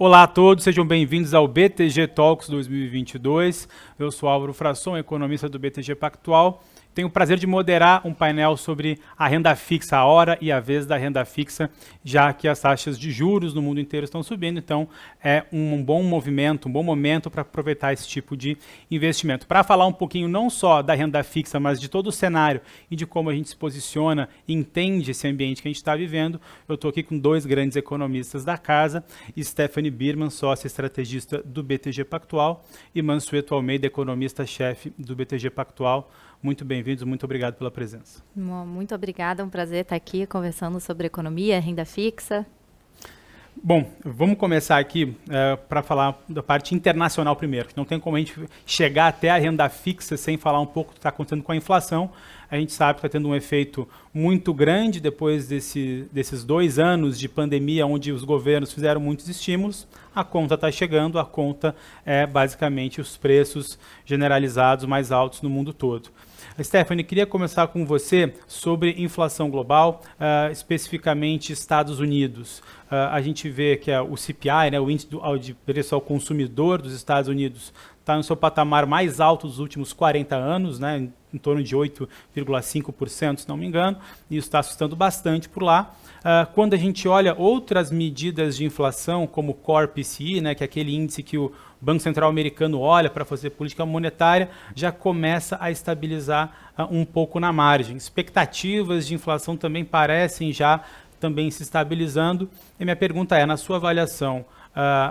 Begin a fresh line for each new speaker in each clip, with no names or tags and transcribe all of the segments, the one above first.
Olá a todos, sejam bem-vindos ao BTG Talks 2022. Eu sou Álvaro Frasson, economista do BTG Pactual tenho o prazer de moderar um painel sobre a renda fixa, a hora e a vez da renda fixa, já que as taxas de juros no mundo inteiro estão subindo, então é um bom movimento, um bom momento para aproveitar esse tipo de investimento. Para falar um pouquinho não só da renda fixa, mas de todo o cenário e de como a gente se posiciona e entende esse ambiente que a gente está vivendo, eu estou aqui com dois grandes economistas da casa, Stephanie Birman, sócia estrategista do BTG Pactual, e Mansueto Almeida, economista-chefe do BTG Pactual. Muito bem-vindos, muito obrigado pela presença.
Muito obrigada, é um prazer estar aqui conversando sobre economia, renda fixa.
Bom, vamos começar aqui é, para falar da parte internacional primeiro. Não tem como a gente chegar até a renda fixa sem falar um pouco do que está acontecendo com a inflação. A gente sabe que está tendo um efeito muito grande depois desse, desses dois anos de pandemia, onde os governos fizeram muitos estímulos. A conta está chegando, a conta é basicamente os preços generalizados mais altos no mundo todo. Stephanie, queria começar com você sobre inflação global, uh, especificamente Estados Unidos. Uh, a gente vê que o CPI, né, o índice do, de preço ao consumidor dos Estados Unidos, está no seu patamar mais alto dos últimos 40 anos, né, em, em torno de 8,5%, se não me engano, e isso está assustando bastante por lá. Uh, quando a gente olha outras medidas de inflação, como o Core PCI, né, que é aquele índice que o, o Banco Central americano olha para fazer política monetária, já começa a estabilizar uh, um pouco na margem. Expectativas de inflação também parecem já também se estabilizando. E minha pergunta é, na sua avaliação,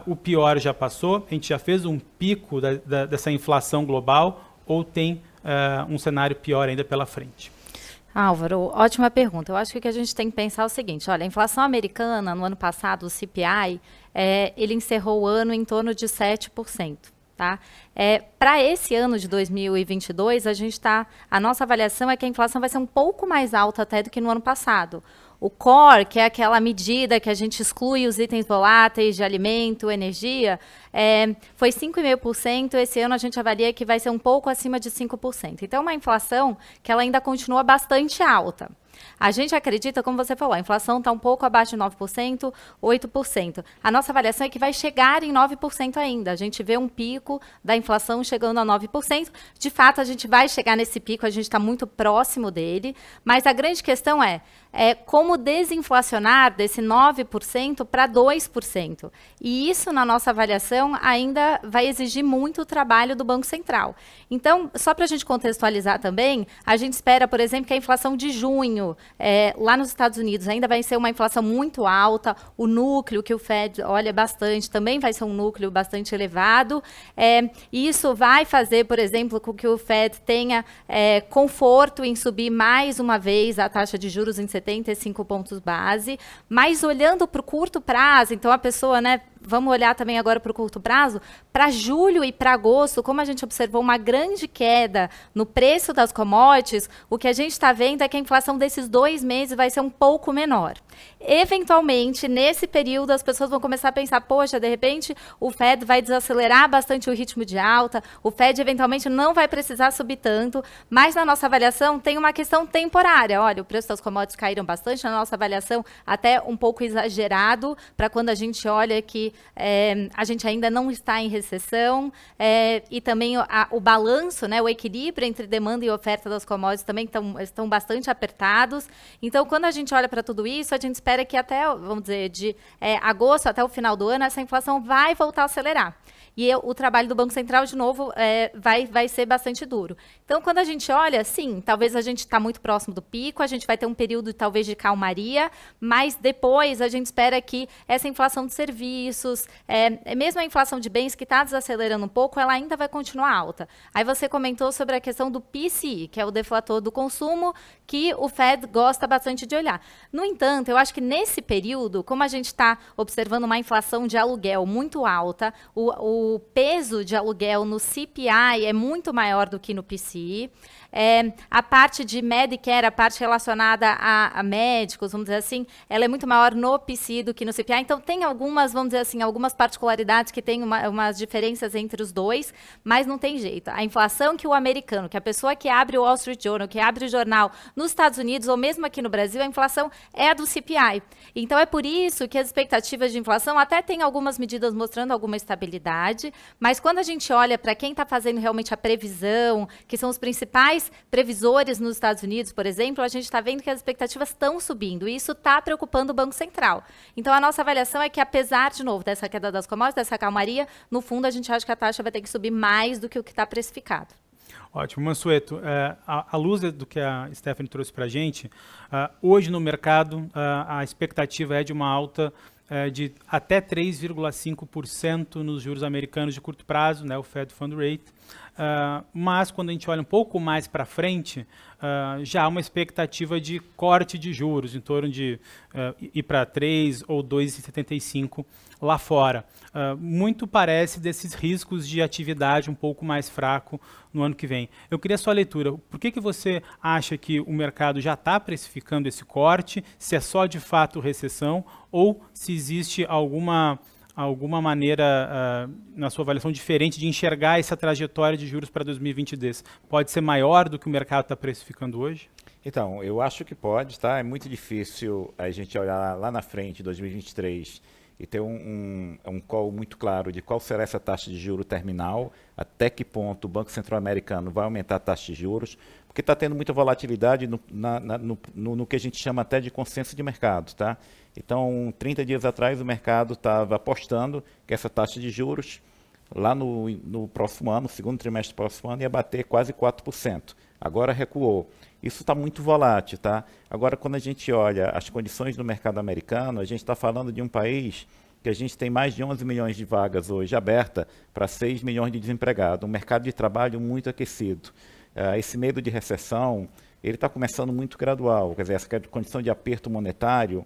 uh, o pior já passou? A gente já fez um pico da, da, dessa inflação global ou tem uh, um cenário pior ainda pela frente?
Álvaro, ótima pergunta. Eu acho que a gente tem que pensar é o seguinte: olha, a inflação americana no ano passado, o CPI, é, ele encerrou o ano em torno de 7%. Tá? É, Para esse ano de 2022, a gente está, a nossa avaliação é que a inflação vai ser um pouco mais alta até do que no ano passado. O core, que é aquela medida que a gente exclui os itens voláteis de alimento, energia, é, foi 5,5%. Esse ano a gente avalia que vai ser um pouco acima de 5%. Então, é uma inflação que ela ainda continua bastante alta. A gente acredita, como você falou, a inflação está um pouco abaixo de 9%, 8%. A nossa avaliação é que vai chegar em 9% ainda. A gente vê um pico da inflação chegando a 9%. De fato, a gente vai chegar nesse pico, a gente está muito próximo dele. Mas a grande questão é, é como desinflacionar desse 9% para 2%. E isso, na nossa avaliação, ainda vai exigir muito o trabalho do Banco Central. Então, só para a gente contextualizar também, a gente espera, por exemplo, que a inflação de junho é, lá nos Estados Unidos ainda vai ser uma inflação muito alta, o núcleo que o Fed olha bastante também vai ser um núcleo bastante elevado. É, isso vai fazer, por exemplo, com que o Fed tenha é, conforto em subir mais uma vez a taxa de juros em 75 pontos base, mas olhando para o curto prazo, então a pessoa, né, vamos olhar também agora para o curto prazo, para julho e para agosto, como a gente observou uma grande queda no preço das commodities, o que a gente está vendo é que a inflação desses dois meses vai ser um pouco menor. Eventualmente, nesse período, as pessoas vão começar a pensar: poxa, de repente o Fed vai desacelerar bastante o ritmo de alta, o Fed eventualmente não vai precisar subir tanto, mas na nossa avaliação tem uma questão temporária. Olha, o preço das commodities caíram bastante, na nossa avaliação até um pouco exagerado, para quando a gente olha que é, a gente ainda não está em recessão é, e também a, o balanço, né, o equilíbrio entre demanda e oferta das commodities também tão, estão bastante apertados. Então, quando a gente olha para tudo isso, a gente espera que até, vamos dizer, de é, agosto até o final do ano, essa inflação vai voltar a acelerar. E eu, o trabalho do Banco Central, de novo, é, vai, vai ser bastante duro. Então, quando a gente olha, sim, talvez a gente está muito próximo do pico, a gente vai ter um período, talvez, de calmaria, mas depois a gente espera que essa inflação de serviços, é, é mesmo a inflação de bens que está desacelerando um pouco, ela ainda vai continuar alta. Aí você comentou sobre a questão do PCI, que é o deflator do consumo, que o Fed gosta bastante de olhar. No entanto, eu acho que nesse período, como a gente está observando uma inflação de aluguel muito alta, o, o o peso de aluguel no CPI é muito maior do que no PCI. É, a parte de Medicare, a parte relacionada a, a, médicos, vamos dizer assim, ela é muito maior no PSI do que no CPA. Então, tem algumas, vamos dizer assim, algumas particularidades que tem uma, umas diferenças entre os dois, mas não tem jeito. A inflação que o americano, que a pessoa que abre o Wall Street Journal, que abre o jornal nos Estados Unidos ou mesmo aqui no Brasil, a inflação é a do CPI. Então, é por isso que as expectativas de inflação até tem algumas medidas mostrando alguma estabilidade, mas quando a gente olha para quem está fazendo realmente a previsão, que são os principais previsores nos Estados Unidos, por exemplo, a gente está vendo que as expectativas estão subindo e isso está preocupando o Banco Central. Então, a nossa avaliação é que, apesar, de novo, dessa queda das commodities, dessa calmaria, no fundo, a gente acha que a taxa vai ter que subir mais do que o que está precificado.
Ótimo. Mansueto, é, à luz do que a Stephanie trouxe para a gente, uh, hoje no mercado uh, a expectativa é de uma alta uh, de até 3,5% nos juros americanos de curto prazo, né, o Fed Fund Rate. Uh, mas quando a gente olha um pouco mais para frente, uh, já há uma expectativa de corte de juros, em torno de uh, ir para 3 ou 2,75 lá fora. muito parece desses riscos de atividade um pouco mais fraco no ano que vem. Eu queria sua leitura. Por que, que você acha que o mercado já está precificando esse corte? Se é só de fato recessão ou se existe alguma alguma maneira, ah, na sua avaliação, diferente de enxergar essa trajetória de juros para 2022? Pode ser maior do que o mercado está precificando hoje?
Então, eu acho que pode, tá? É muito difícil a gente olhar lá na frente, 2023, e ter um, um, um call muito claro de qual será essa taxa de juro terminal, até que ponto o Banco Central Americano vai aumentar a taxa de juros, porque está tendo muita volatilidade no, na, na, no, no, que a gente chama até de consenso de mercado. Tá? Então, 30 dias atrás, o mercado estava apostando que essa taxa de juros, lá no, no próximo ano, segundo trimestre do próximo ano, ia bater quase 4%. Agora recuou. Isso está muito volátil. Tá? Agora, quando a gente olha as condições do mercado americano, a gente está falando de um país que a gente tem mais de 11 milhões de vagas hoje aberta para 6 milhões de desempregados, um mercado de trabalho muito aquecido. É, esse medo de recessão, ele está começando muito gradual. Quer dizer, essa condição de aperto monetário,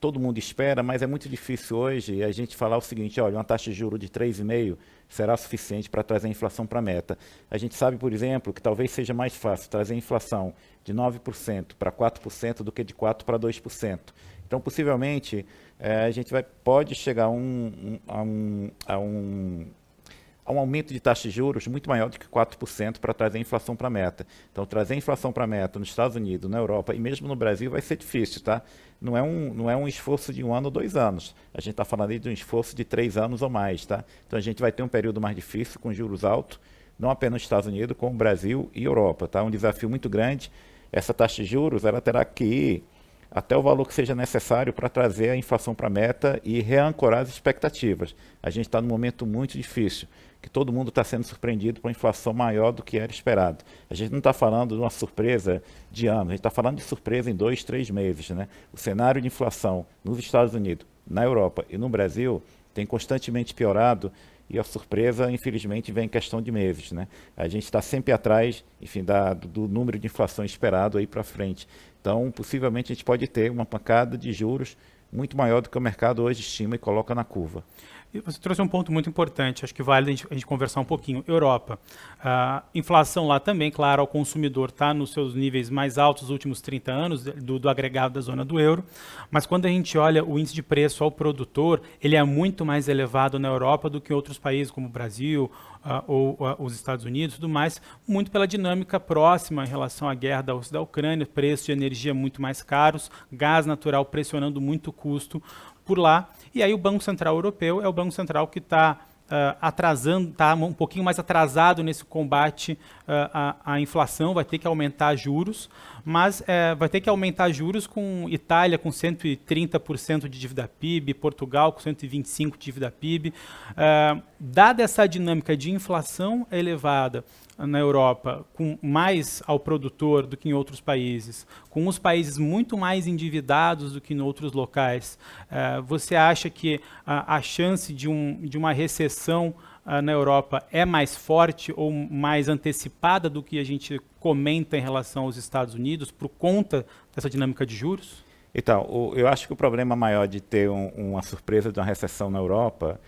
todo mundo espera, mas é muito difícil hoje a gente falar o seguinte, olha, uma taxa de juro de 3,5 será suficiente para trazer a inflação para a meta. A gente sabe, por exemplo, que talvez seja mais fácil trazer a inflação de 9% para 4% do que de 4% para 2%. Então, possivelmente, é, a gente vai, pode chegar um, um, a um, a um a um aumento de taxa de juros muito maior do que 4% para trazer a inflação para a meta. Então, trazer a inflação para a meta nos Estados Unidos, na Europa e mesmo no Brasil vai ser difícil, tá? Não é um, não é um esforço de um ano ou dois anos. A gente está falando aí de um esforço de três anos ou mais, tá? Então, a gente vai ter um período mais difícil com juros altos, não apenas nos Estados Unidos, como Brasil e Europa, tá? Um desafio muito grande. Essa taxa de juros, ela terá que ir até o valor que seja necessário para trazer a inflação para a meta e reancorar as expectativas. A gente está num momento muito difícil que todo mundo está sendo surpreendido por uma inflação maior do que era esperado. A gente não está falando de uma surpresa de ano, a gente está falando de surpresa em dois, três meses. Né? O cenário de inflação nos Estados Unidos, na Europa e no Brasil tem constantemente piorado e a surpresa, infelizmente, vem em questão de meses. Né? A gente está sempre atrás, enfim, da, do número de inflação esperado aí para frente. Então, possivelmente, a gente pode ter uma pancada de juros muito maior do que o mercado hoje estima e coloca na curva.
Você trouxe um ponto muito importante, acho que vale a gente, a gente conversar um pouquinho. Europa, a inflação lá também, claro, ao consumidor está nos seus níveis mais altos dos últimos 30 anos, eh, do, do, agregado da zona do euro, mas quando a gente olha o índice de preço ao produtor, ele é muito mais elevado na Europa do que em outros países, como o Brasil ah, ou ah, os Estados Unidos tudo mais, muito pela dinâmica próxima em relação à guerra da da Ucrânia, preço de energia muito mais caros, gás natural pressionando muito o custo por lá e aí o Banco Central Europeu é o Banco Central que está Uh, ah, atrasando, está um pouquinho mais atrasado nesse combate uh, à, à, inflação, vai ter que aumentar juros, mas é, vai ter que aumentar juros com Itália com 130% de dívida PIB, Portugal com 125% de dívida PIB. É, dada essa dinâmica de inflação elevada na Europa, com mais ao produtor do que em outros países, com os países muito mais endividados do que em outros locais, é, você acha que a, a chance de, um, de uma recessão uh, na Europa é mais forte ou mais antecipada do que a gente comenta em relação aos Estados Unidos por conta dessa dinâmica de juros?
Então, o, eu acho que o problema maior de ter um, uma surpresa de uma recessão na Europa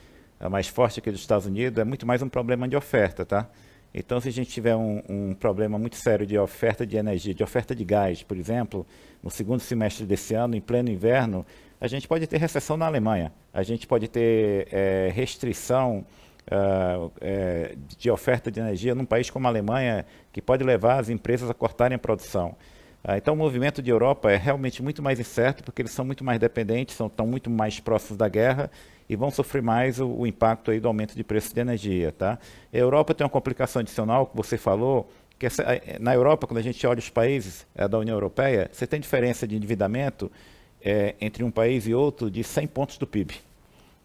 mais forte que dos Estados Unidos é muito mais um problema de oferta, tá? Então, se a gente tiver um, um, problema muito sério de oferta de energia, de oferta de gás, por exemplo, no segundo semestre desse ano, em pleno inverno, a gente pode ter recessão na Alemanha, a gente pode ter é, restrição uh, é, de oferta de energia num país como a Alemanha, que pode levar as empresas a cortarem a produção. Uh, então, o movimento de Europa é realmente muito mais incerto, porque eles são muito mais dependentes, são, estão muito mais próximos da guerra e vão sofrer mais o, o impacto aí do aumento de preço de energia. Tá? A Europa tem uma complicação adicional, que você falou, que essa, na Europa, quando a gente olha os países é, da União Europeia, você tem diferença de endividamento é, entre um país e outro de 100 pontos do PIB.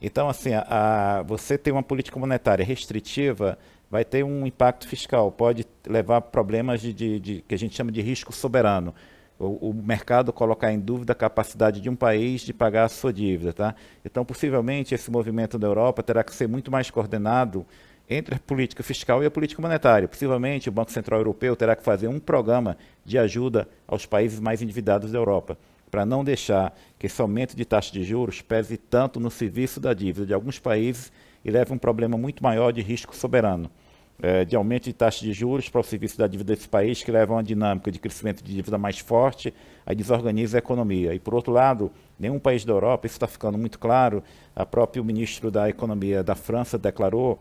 Então, assim, a, a, você tem uma política monetária restritiva, vai ter um impacto fiscal, pode levar a problemas de, de, de, que a gente chama de risco soberano. O, o, mercado colocar em dúvida a capacidade de um país de pagar a sua dívida. Tá? Então, possivelmente, esse movimento da Europa terá que ser muito mais coordenado entre a política fiscal e a política monetária. Possivelmente, o Banco Central Europeu terá que fazer um programa de ajuda aos países mais endividados da Europa para não deixar que esse aumento de taxa de juros pese tanto no serviço da dívida de alguns países e leve a um problema muito maior de risco soberano, é, de aumento de taxa de juros para o serviço da dívida desse país, que leva a uma dinâmica de crescimento de dívida mais forte, aí desorganiza a economia. E, por outro lado, nenhum país da Europa, isso está ficando muito claro, a próprio ministro da Economia da França declarou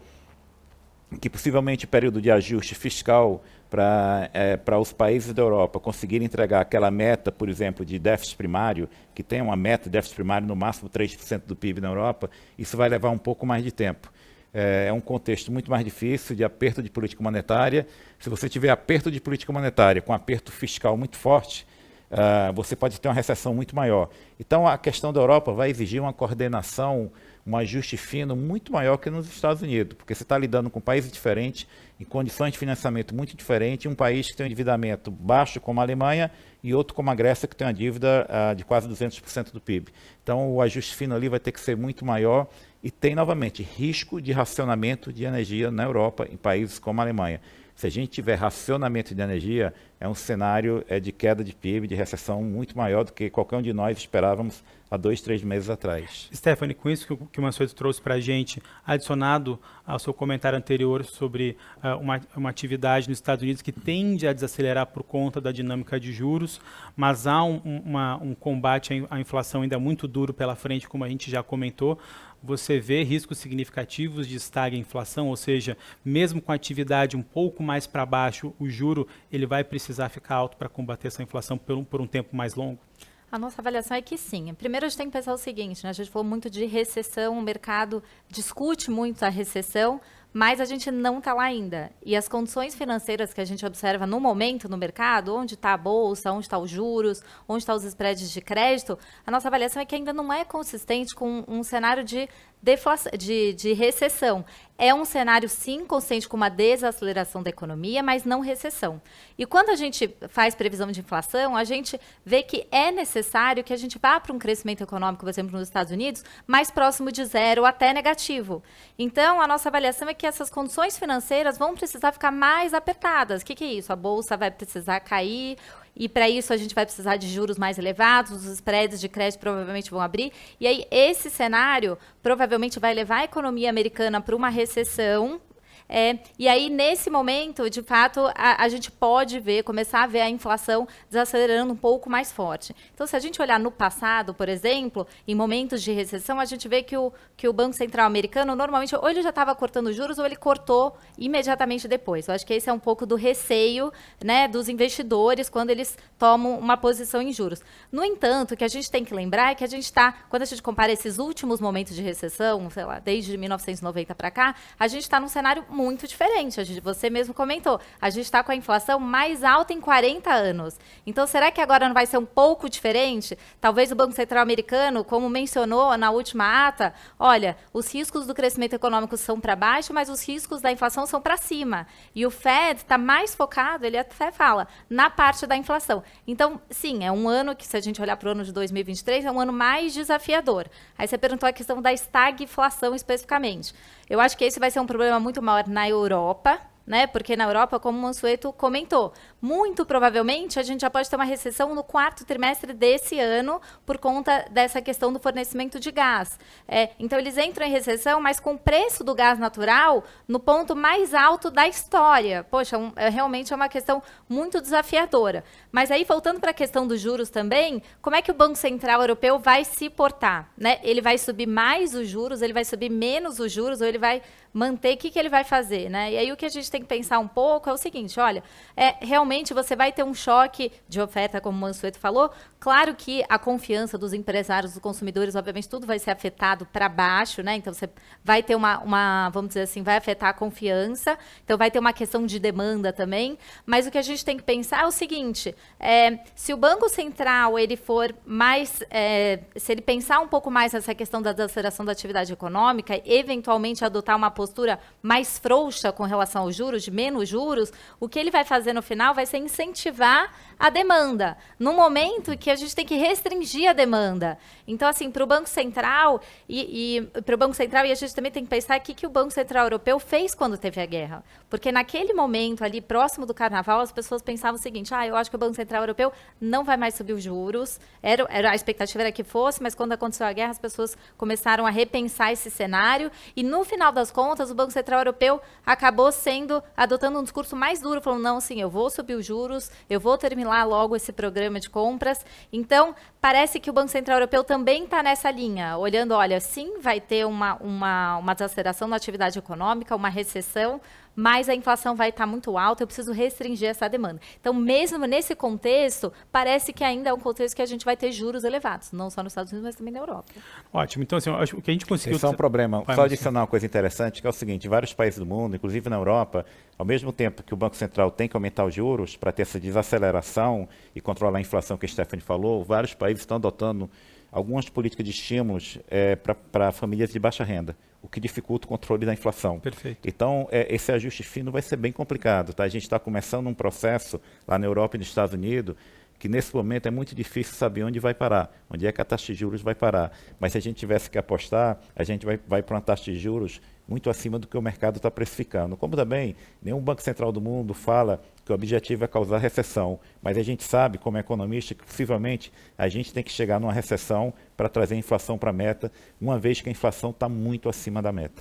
que possivelmente o período de ajuste fiscal para é, os países da Europa conseguirem entregar aquela meta, por exemplo, de déficit primário, que tem uma meta de déficit primário no máximo 3% do PIB na Europa, isso vai levar um pouco mais de tempo. É, é um contexto muito mais difícil de aperto de política monetária. Se você tiver aperto de política monetária com aperto fiscal muito forte, uh, você pode ter uma recessão muito maior. Então, a questão da Europa vai exigir uma coordenação, um ajuste fino muito maior que nos Estados Unidos, porque você está lidando com países diferentes, em condições de financiamento muito diferentes, um país que tem um endividamento baixo como a Alemanha e outro como a Grécia, que tem uma dívida uh, de quase 200% do PIB. Então, o ajuste fino ali vai ter que ser muito maior e tem, novamente, risco de racionamento de energia na Europa, em países como a Alemanha. Se a gente tiver racionamento de energia, é um cenário é, de queda de PIB, de recessão muito maior do que qualquer um de nós esperávamos há dois, três meses atrás.
Stephanie, com isso que, que o Mansueto trouxe para a gente, adicionado ao seu comentário anterior sobre uh, uma, uma atividade nos Estados Unidos que tende a desacelerar por conta da dinâmica de juros, mas há um, uma, um combate à inflação ainda muito duro pela frente, como a gente já comentou, você vê riscos significativos de em inflação, ou seja, mesmo com a atividade um pouco mais para baixo, o juro ele vai precisar ficar alto para combater essa inflação por um, por um tempo mais longo?
A nossa avaliação é que sim. Primeiro, a gente tem que pensar o seguinte: né? a gente falou muito de recessão, o mercado discute muito a recessão, mas a gente não está lá ainda. E as condições financeiras que a gente observa no momento no mercado, onde está a bolsa, onde está os juros, onde estão tá os spreads de crédito, a nossa avaliação é que ainda não é consistente com um cenário de de, de recessão. É um cenário, sim, consciente com uma desaceleração da economia, mas não recessão. E quando a gente faz previsão de inflação, a gente vê que é necessário que a gente vá para um crescimento econômico, por exemplo, nos Estados Unidos, mais próximo de zero, até negativo. Então, a nossa avaliação é que essas condições financeiras vão precisar ficar mais apertadas. O que, que é isso? A bolsa vai precisar cair, e para isso a gente vai precisar de juros mais elevados, os spreads de crédito provavelmente vão abrir. E aí esse cenário provavelmente vai levar a economia americana para uma recessão é, e aí, nesse momento, de fato, a, a, gente pode ver, começar a ver a inflação desacelerando um pouco mais forte. Então, se a gente olhar no passado, por exemplo, em momentos de recessão, a gente vê que o, que o Banco Central americano, normalmente, ou ele já estava cortando juros, ou ele cortou imediatamente depois. Eu acho que esse é um pouco do receio né, dos investidores quando eles tomam uma posição em juros. No entanto, o que a gente tem que lembrar é que a gente está, quando a gente compara esses últimos momentos de recessão, sei lá, desde 1990 para cá, a gente está num cenário muito diferente. Você mesmo comentou, a gente está com a inflação mais alta em 40 anos. Então, será que agora não vai ser um pouco diferente? Talvez o Banco Central americano, como mencionou na última ata, olha, os riscos do crescimento econômico são para baixo, mas os riscos da inflação são para cima. E o Fed está mais focado, ele até fala, na parte da inflação. Então, sim, é um ano que, se a gente olhar para o ano de 2023, é um ano mais desafiador. Aí você perguntou a questão da estagflação especificamente. Eu acho que esse vai ser um problema muito maior na Europa, né? Porque na Europa, como o Mansueto comentou, muito provavelmente a gente já pode ter uma recessão no quarto trimestre desse ano por conta dessa questão do fornecimento de gás. É, então eles entram em recessão, mas com o preço do gás natural no ponto mais alto da história. Poxa, um, é, realmente é uma questão muito desafiadora. Mas aí voltando para a questão dos juros também, como é que o Banco Central Europeu vai se portar? Né? Ele vai subir mais os juros, ele vai subir menos os juros, ou ele vai manter? O que, que ele vai fazer? Né? E aí o que a gente tem que pensar um pouco é o seguinte: olha, é realmente realmente você vai ter um choque de oferta, como o Mansueto falou. Claro que a confiança dos empresários, dos consumidores, obviamente, tudo vai ser afetado para baixo, né? Então você vai ter uma, uma, vamos dizer assim, vai afetar a confiança. Então vai ter uma questão de demanda também. Mas o que a gente tem que pensar é o seguinte: é, se o Banco Central ele for mais. É, se ele pensar um pouco mais nessa questão da desaceleração da atividade econômica, eventualmente adotar uma postura mais frouxa com relação aos juros, de menos juros, o que ele vai fazer no final vai ser incentivar a demanda, num momento que a gente tem que restringir a demanda. Então, assim, para o Banco Central e, e para o Banco Central, e a gente também tem que pensar o que, que o Banco Central Europeu fez quando teve a guerra. Porque naquele momento ali, próximo do carnaval, as pessoas pensavam o seguinte: ah, eu acho que o Banco Central Europeu não vai mais subir os juros. Era, era a expectativa era que fosse, mas quando aconteceu a guerra, as pessoas começaram a repensar esse cenário. E no final das contas, o Banco Central Europeu acabou sendo adotando um discurso mais duro, falando: não, sim, eu vou subir os juros, eu vou terminar lá logo esse programa de compras. Então, Parece que o Banco Central Europeu também está nessa linha, olhando, olha, sim, vai ter uma, uma, uma desaceleração na atividade econômica, uma recessão, mas a inflação vai estar tá muito alta, eu preciso restringir essa demanda. Então, mesmo nesse contexto, parece que ainda é um contexto que a gente vai ter juros elevados, não só nos Estados Unidos, mas também na Europa.
Ótimo. Então, assim, acho que a gente conseguiu... Tem só é um problema. Vai, só
adicionar uma coisa interessante, que é o seguinte, vários países do mundo, inclusive na Europa, ao mesmo tempo que o Banco Central tem que aumentar os juros para ter essa desaceleração e controlar a inflação que a Stephanie falou, vários países estão adotando algumas políticas de estímulos é, para famílias de baixa renda, o que dificulta o controle da inflação. Perfeito. Então, é, esse ajuste fino vai ser bem complicado. Tá? A gente está começando um processo lá na Europa e nos Estados Unidos que nesse momento é muito difícil saber onde vai parar, onde é que a taxa de juros vai parar. Mas se a gente tivesse que apostar, a gente vai, vai para uma taxa de juros muito acima do que o mercado está precificando. Como também nenhum banco central do mundo fala que o objetivo é causar recessão. Mas a gente sabe, como economista, que possivelmente a gente tem que chegar numa recessão para trazer a inflação para a meta, uma vez que a inflação está muito acima da meta.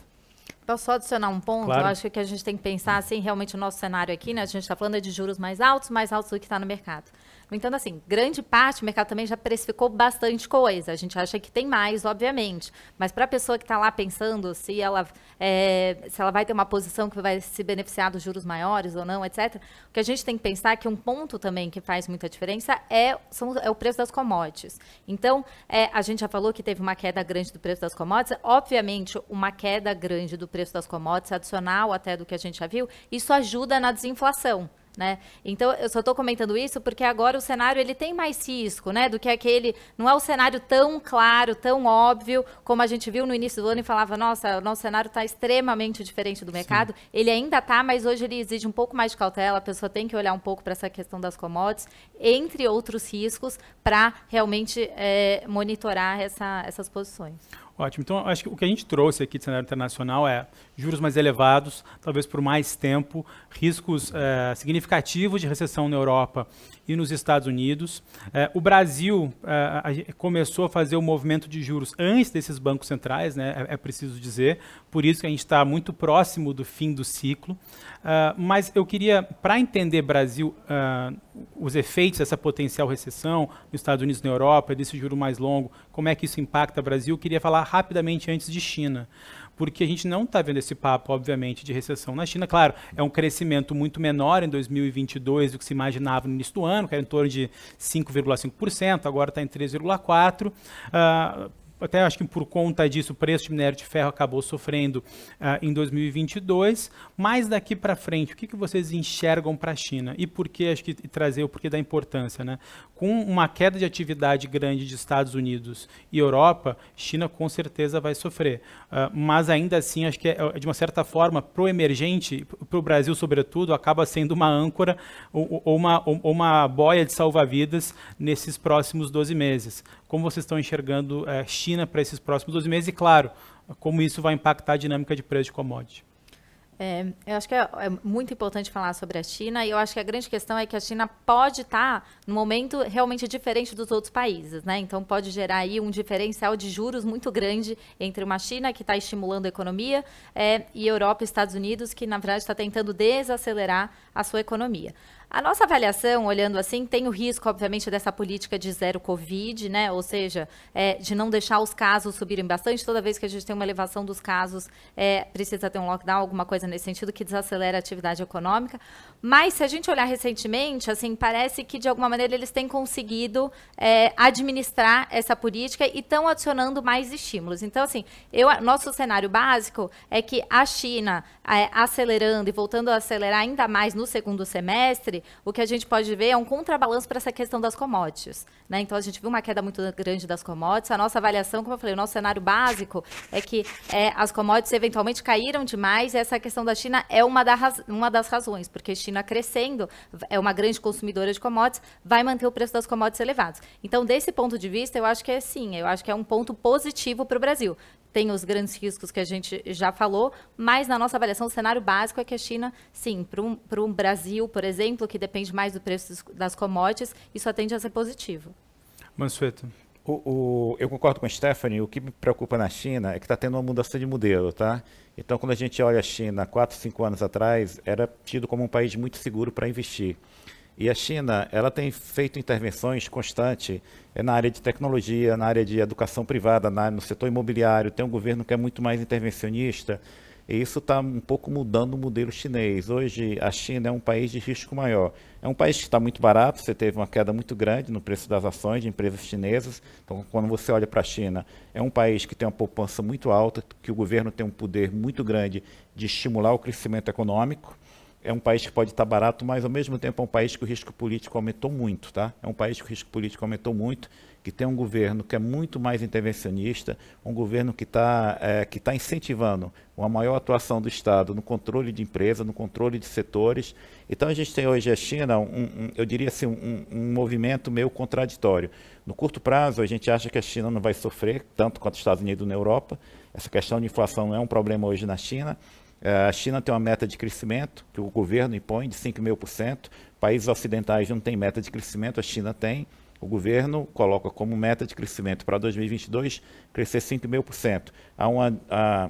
Posso só adicionar um ponto? Claro. Eu acho que a gente tem que pensar, assim, realmente o nosso cenário aqui, né? A gente está falando é de juros mais altos, mais altos do que está no mercado. No entanto, assim, grande parte do mercado também já precificou bastante coisa. A gente acha que tem mais, obviamente. Mas para a pessoa que está lá pensando se ela, é, se ela vai ter uma posição que vai se beneficiar dos juros maiores ou não, etc., o que a gente tem que pensar é que um ponto também que faz muita diferença é, são, é o preço das commodities. Então, é, a gente já falou que teve uma queda grande do preço das commodities. Obviamente, uma queda grande do preço das commodities, adicional até do que a gente já viu, isso ajuda na desinflação né? Então eu só estou comentando isso porque agora o cenário ele tem mais risco, né? Do que aquele, não é o cenário tão claro, tão óbvio como a gente viu no início do ano e falava, nossa, o nosso cenário está extremamente diferente do mercado. Sim. Ele ainda está, mas hoje ele exige um pouco mais de cautela. A pessoa tem que olhar um pouco para essa questão das commodities, entre outros riscos, para realmente é, monitorar essa, essas posições.
Ótimo. Então acho que o que a gente trouxe aqui de cenário internacional é juros mais elevados, talvez por mais tempo, riscos eh, significativos de recessão na Europa e nos Estados Unidos. Eh, o Brasil eh, começou a fazer o movimento de juros antes desses bancos centrais, né, é, é, preciso dizer, por isso que a gente está muito próximo do fim do ciclo. mas eu queria, para entender Brasil, os efeitos dessa potencial recessão nos Estados Unidos e na Europa, desse juro mais longo, como é que isso impacta o Brasil, eu queria falar rapidamente antes de China porque a gente não está vendo esse papo, obviamente, de recessão na China. Claro, é um crescimento muito menor em 2022 do que se imaginava no início do ano, que era em torno de 5,5%, agora está em 3,4%. Uh, até acho que por conta disso o preço de minério de ferro acabou sofrendo uh, em 2022, mas daqui para frente, o que, que vocês enxergam para a China? E por que, acho que trazer o porquê da importância, né? Com uma queda de atividade grande de Estados Unidos e Europa, China com certeza vai sofrer, uh, mas ainda assim, acho que é, é de uma certa forma, para o emergente, para o Brasil sobretudo, acaba sendo uma âncora ou, ou uma, ou uma boia de salva-vidas nesses próximos 12 meses, como vocês estão enxergando a eh, China para esses próximos 12 meses e, claro, como isso vai impactar a dinâmica de preço de commodity.
É, eu acho que é, é, muito importante falar sobre a China e eu acho que a grande questão é que a China pode estar tá num momento realmente diferente dos outros países, né? Então pode gerar aí um diferencial de juros muito grande entre uma China que está estimulando a economia é, e Europa e Estados Unidos que na verdade está tentando desacelerar a sua economia. A nossa avaliação, olhando assim, tem o risco, obviamente, dessa política de zero Covid, né? Ou seja, é, de não deixar os casos subirem bastante. Toda vez que a gente tem uma elevação dos casos, é, precisa ter um lockdown, alguma coisa nesse sentido, que desacelera a atividade econômica. Mas se a gente olhar recentemente, assim, parece que, de alguma maneira, eles têm conseguido é, administrar essa política e estão adicionando mais estímulos. Então, assim, eu, nosso cenário básico é que a China é, acelerando e voltando a acelerar ainda mais no segundo semestre, o que a gente pode ver é um contrabalanço para essa questão das commodities. Né? Então, a gente viu uma queda muito grande das commodities. A nossa avaliação, como eu falei, o nosso cenário básico é que é, as commodities eventualmente caíram demais. E essa questão da China é uma, da raz... uma das razões, porque a China crescendo, é uma grande consumidora de commodities, vai manter o preço das commodities elevados. Então, desse ponto de vista, eu acho que é sim, eu acho que é um ponto positivo para o Brasil tem os grandes riscos que a gente já falou, mas na nossa avaliação, o cenário básico é que a China, sim, para um, um Brasil, por exemplo, que depende mais do preço das commodities, isso tende a ser positivo.
Mansueto.
O, o, eu concordo com a Stephanie, o que me preocupa na China é que está tendo uma mudança de modelo, tá? Então, quando a gente olha a China 4, 5 anos atrás, era tido como um país muito seguro para investir. E a China, ela tem feito intervenções constantes é na área de tecnologia, na área de educação privada, na, no setor imobiliário. Tem um governo que é muito mais intervencionista. E isso está um pouco mudando o modelo chinês. Hoje, a China é um país de risco maior. É um país que está muito barato, você teve uma queda muito grande no preço das ações de empresas chinesas. Então, quando você olha para a China, é um país que tem uma poupança muito alta, que o governo tem um poder muito grande de estimular o crescimento econômico é um país que pode estar barato, mas ao mesmo tempo é um país que o risco político aumentou muito, tá? É um país que o risco político aumentou muito, que tem um governo que é muito mais intervencionista, um governo que está é, que tá incentivando uma maior atuação do Estado no controle de empresa, no controle de setores. Então a gente tem hoje a China, um, um, eu diria assim, um, um movimento meio contraditório. No curto prazo, a gente acha que a China não vai sofrer tanto quanto os Estados Unidos na Europa. Essa questão de inflação não é um problema hoje na China é, a China tem uma meta de crescimento que o governo impõe de 5,5%. Países ocidentais não têm meta de crescimento, a China tem. O governo coloca como meta de crescimento para 2022 crescer 5,5%. Há uma, há,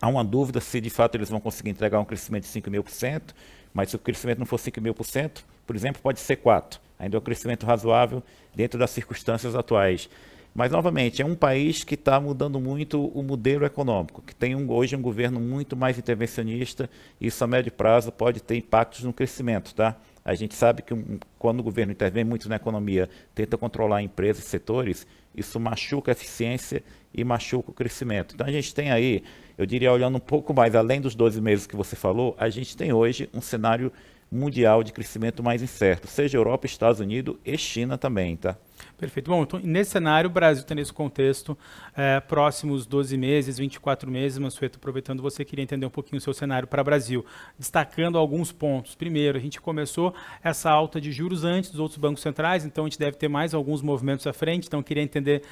há uma dúvida se de fato eles vão conseguir entregar um crescimento de 5,5%, mas se o crescimento não for 5,5%, por exemplo, pode ser 4%. Ainda é um crescimento razoável dentro das circunstâncias atuais. Mas, novamente, é um país que está mudando muito o modelo econômico, que tem um, hoje um governo muito mais intervencionista, e isso a médio prazo pode ter impactos no crescimento. Tá? A gente sabe que um, quando o governo intervém muito na economia, tenta controlar empresas e setores, isso machuca a eficiência e machuca o crescimento. Então, a gente tem aí, eu diria, olhando um pouco mais além dos 12 meses que você falou, a gente tem hoje um cenário mundial de crescimento mais incerto, seja Europa, Estados Unidos e China também. Tá?
Perfeito. Bom, então, nesse cenário, o Brasil tem nesse contexto, é, próximos 12 meses, 24 meses, Mansueto, aproveitando você, queria entender um pouquinho o seu cenário para o Brasil, destacando alguns pontos. Primeiro, a gente começou essa alta de juros antes dos outros bancos centrais, então a gente deve ter mais alguns movimentos à frente, então queria entender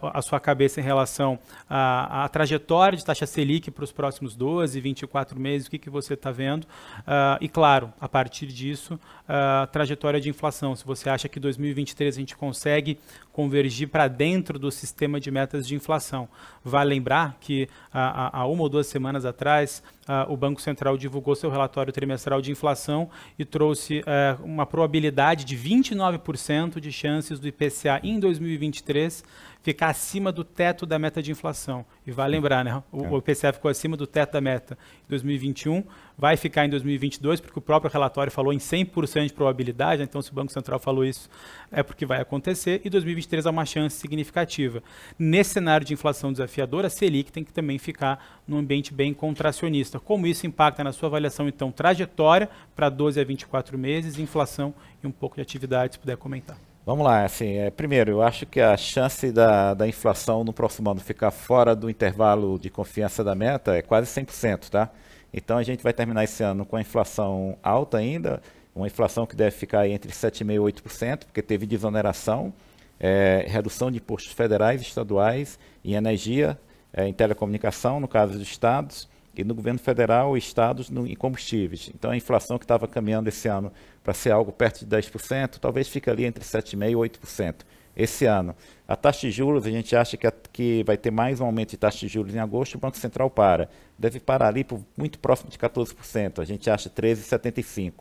uh, a sua cabeça em relação à, à trajetória de taxa Selic para os próximos 12, 24 meses, o que, que você está vendo, uh, e claro, a partir disso, a é, uh, trajetória de inflação, se você acha que 2023 a gente consegue consegue convergir para dentro do sistema de metas de inflação. Vale lembrar que há, há uma ou duas semanas atrás, uh, o Banco Central divulgou seu relatório trimestral de inflação e trouxe uh, uma probabilidade de 29% de chances do IPCA em 2023 ficar acima do teto da meta de inflação. E vai vale lembrar, né? O, é. o IPCA ficou acima do teto da meta em 2021, vai ficar em 2022, porque o próprio relatório falou em 100% de probabilidade, né? então se o Banco Central falou isso, é porque vai acontecer, e 2023 há é uma chance significativa. Nesse cenário de inflação desafiadora, a Selic tem que também ficar num ambiente bem contracionista vista como isso impacta na sua avaliação, então, trajetória para 12 a 24 meses, inflação e um pouco de atividade, se puder comentar.
Vamos lá, assim, é, primeiro, eu acho que a chance da, da inflação no próximo ano ficar fora do intervalo de confiança da meta é quase 100%, tá? Então a gente vai terminar esse ano com a inflação alta ainda, uma inflação que deve ficar entre 7,5% e 8%, porque teve desoneração, é, redução de impostos federais, estaduais, em energia, é, em telecomunicação, no caso dos estados, e no governo federal, estados no, em combustíveis. Então, a inflação que estava caminhando esse ano para ser algo perto de 10%, talvez fique ali entre 7,5% e 8% esse ano. A taxa de juros, a gente acha que, a, que vai ter mais um aumento de taxa de juros em agosto, o Banco Central para. Deve parar ali por muito próximo de 14%, a gente acha 13,75%.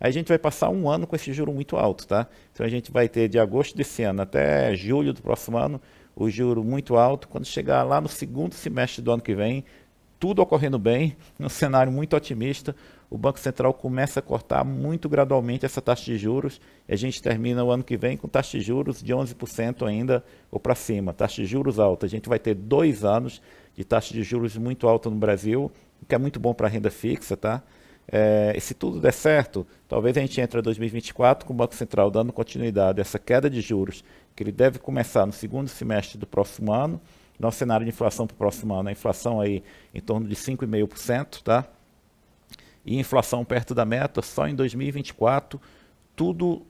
Aí a gente vai passar um ano com esse juro muito alto, tá? Então a gente vai ter de agosto desse ano até julho do próximo ano o juro muito alto. Quando chegar lá no segundo semestre do ano que vem, tudo ocorrendo bem, num cenário muito otimista, o Banco Central começa a cortar muito gradualmente essa taxa de juros e a gente termina o ano que vem com taxa de juros de 11% ainda ou para cima, taxa de juros alta. A gente vai ter dois anos de taxa de juros muito alta no Brasil, o que é muito bom para a renda fixa, tá? É, e se tudo der certo, talvez a gente entre em 2024 com o Banco Central dando continuidade a essa queda de juros, que ele deve começar no segundo semestre do próximo ano, nosso cenário de inflação para o próximo ano. A inflação aí em torno de 5,5%, tá? E inflação perto da meta só em 2024, tudo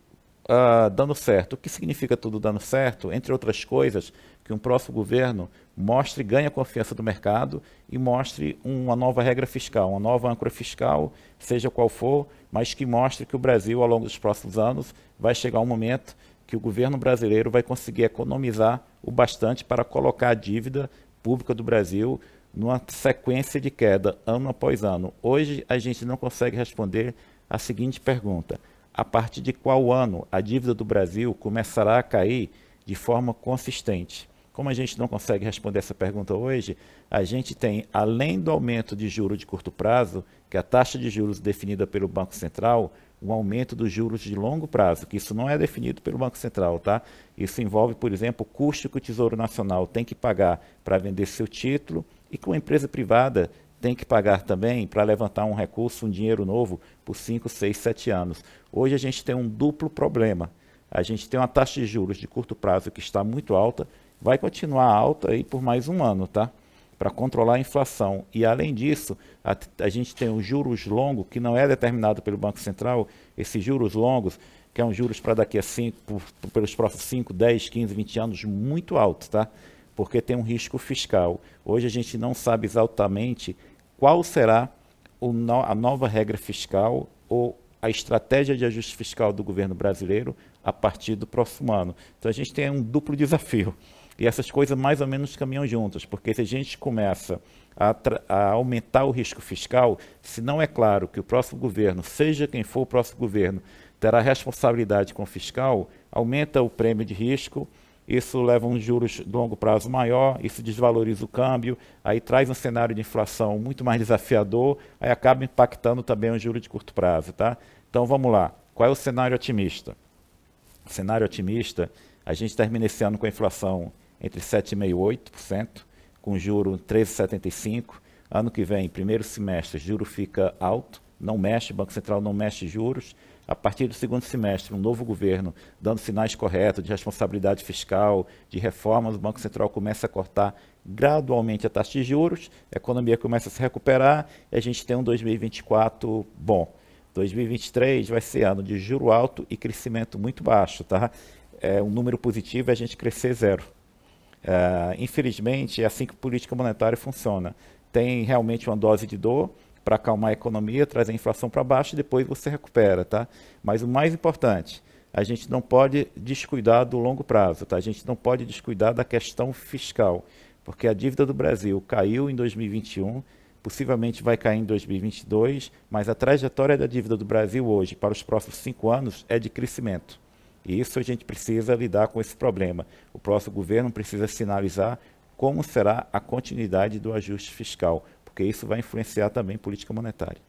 uh, dando certo. O que significa tudo dando certo? Entre outras coisas, que um próximo governo mostre, ganhe a confiança do mercado e mostre uma nova regra fiscal, uma nova âncora fiscal, seja qual for, mas que mostre que o Brasil, ao longo dos próximos anos, vai chegar um momento que o governo brasileiro vai conseguir economizar o bastante para colocar a dívida pública do Brasil numa sequência de queda ano após ano. Hoje a gente não consegue responder a seguinte pergunta: a partir de qual ano a dívida do Brasil começará a cair de forma consistente? Como a gente não consegue responder essa pergunta hoje, a gente tem, além do aumento de juros de curto prazo, que é a taxa de juros definida pelo Banco Central, um aumento dos juros de longo prazo, que isso não é definido pelo Banco Central, tá? Isso envolve, por exemplo, o custo que o Tesouro Nacional tem que pagar para vender seu título e que uma empresa privada tem que pagar também para levantar um recurso, um dinheiro novo, por 5, 6, 7 anos. Hoje a gente tem um duplo problema. A gente tem uma taxa de juros de curto prazo que está muito alta, vai continuar alta aí por mais um ano, tá? para controlar a inflação. E além disso, a, a gente tem os juros longos, que não é determinado pelo Banco Central, esses juros longos, que é um juros para daqui a 5, pelos próximos 5, 10, 15, 20 anos, muito alto, tá? Porque tem um risco fiscal. Hoje a gente não sabe exatamente qual será no, a nova regra fiscal ou a estratégia de ajuste fiscal do governo brasileiro a partir do próximo ano. Então a gente tem um duplo desafio. E essas coisas mais ou menos caminham juntas, porque se a gente começa a, a, aumentar o risco fiscal, se não é claro que o próximo governo, seja quem for o próximo governo, terá responsabilidade com o fiscal, aumenta o prêmio de risco, isso leva uns juros de longo prazo maior, isso desvaloriza o câmbio, aí traz um cenário de inflação muito mais desafiador, aí acaba impactando também o juro de curto prazo, tá? Então vamos lá. Qual é o cenário otimista? O cenário otimista, a gente termina esse ano com a inflação entre 7,5% e 8%, com juro 13,75%. Ano que vem, primeiro semestre, juro fica alto, não mexe, Banco Central não mexe juros. A partir do segundo semestre, um novo governo dando sinais corretos de responsabilidade fiscal, de reformas, o Banco Central começa a cortar gradualmente a taxa de juros, a economia começa a se recuperar e a gente tem um 2024 bom. 2023 vai ser ano de juro alto e crescimento muito baixo, tá? É um número positivo é a gente crescer zero. Ah, infelizmente, é assim que política monetária funciona. Tem realmente uma dose de dor para acalmar a economia, trazer a inflação para baixo e depois você recupera, tá? Mas o mais importante, a gente não pode descuidar do longo prazo, tá? A gente não pode descuidar da questão fiscal, porque a dívida do Brasil caiu em 2021, possivelmente vai cair em 2022, mas a trajetória da dívida do Brasil hoje para os próximos cinco anos é de crescimento. E isso a gente precisa lidar com esse problema. O próximo governo precisa sinalizar como será a continuidade do ajuste fiscal, porque isso vai influenciar também política monetária.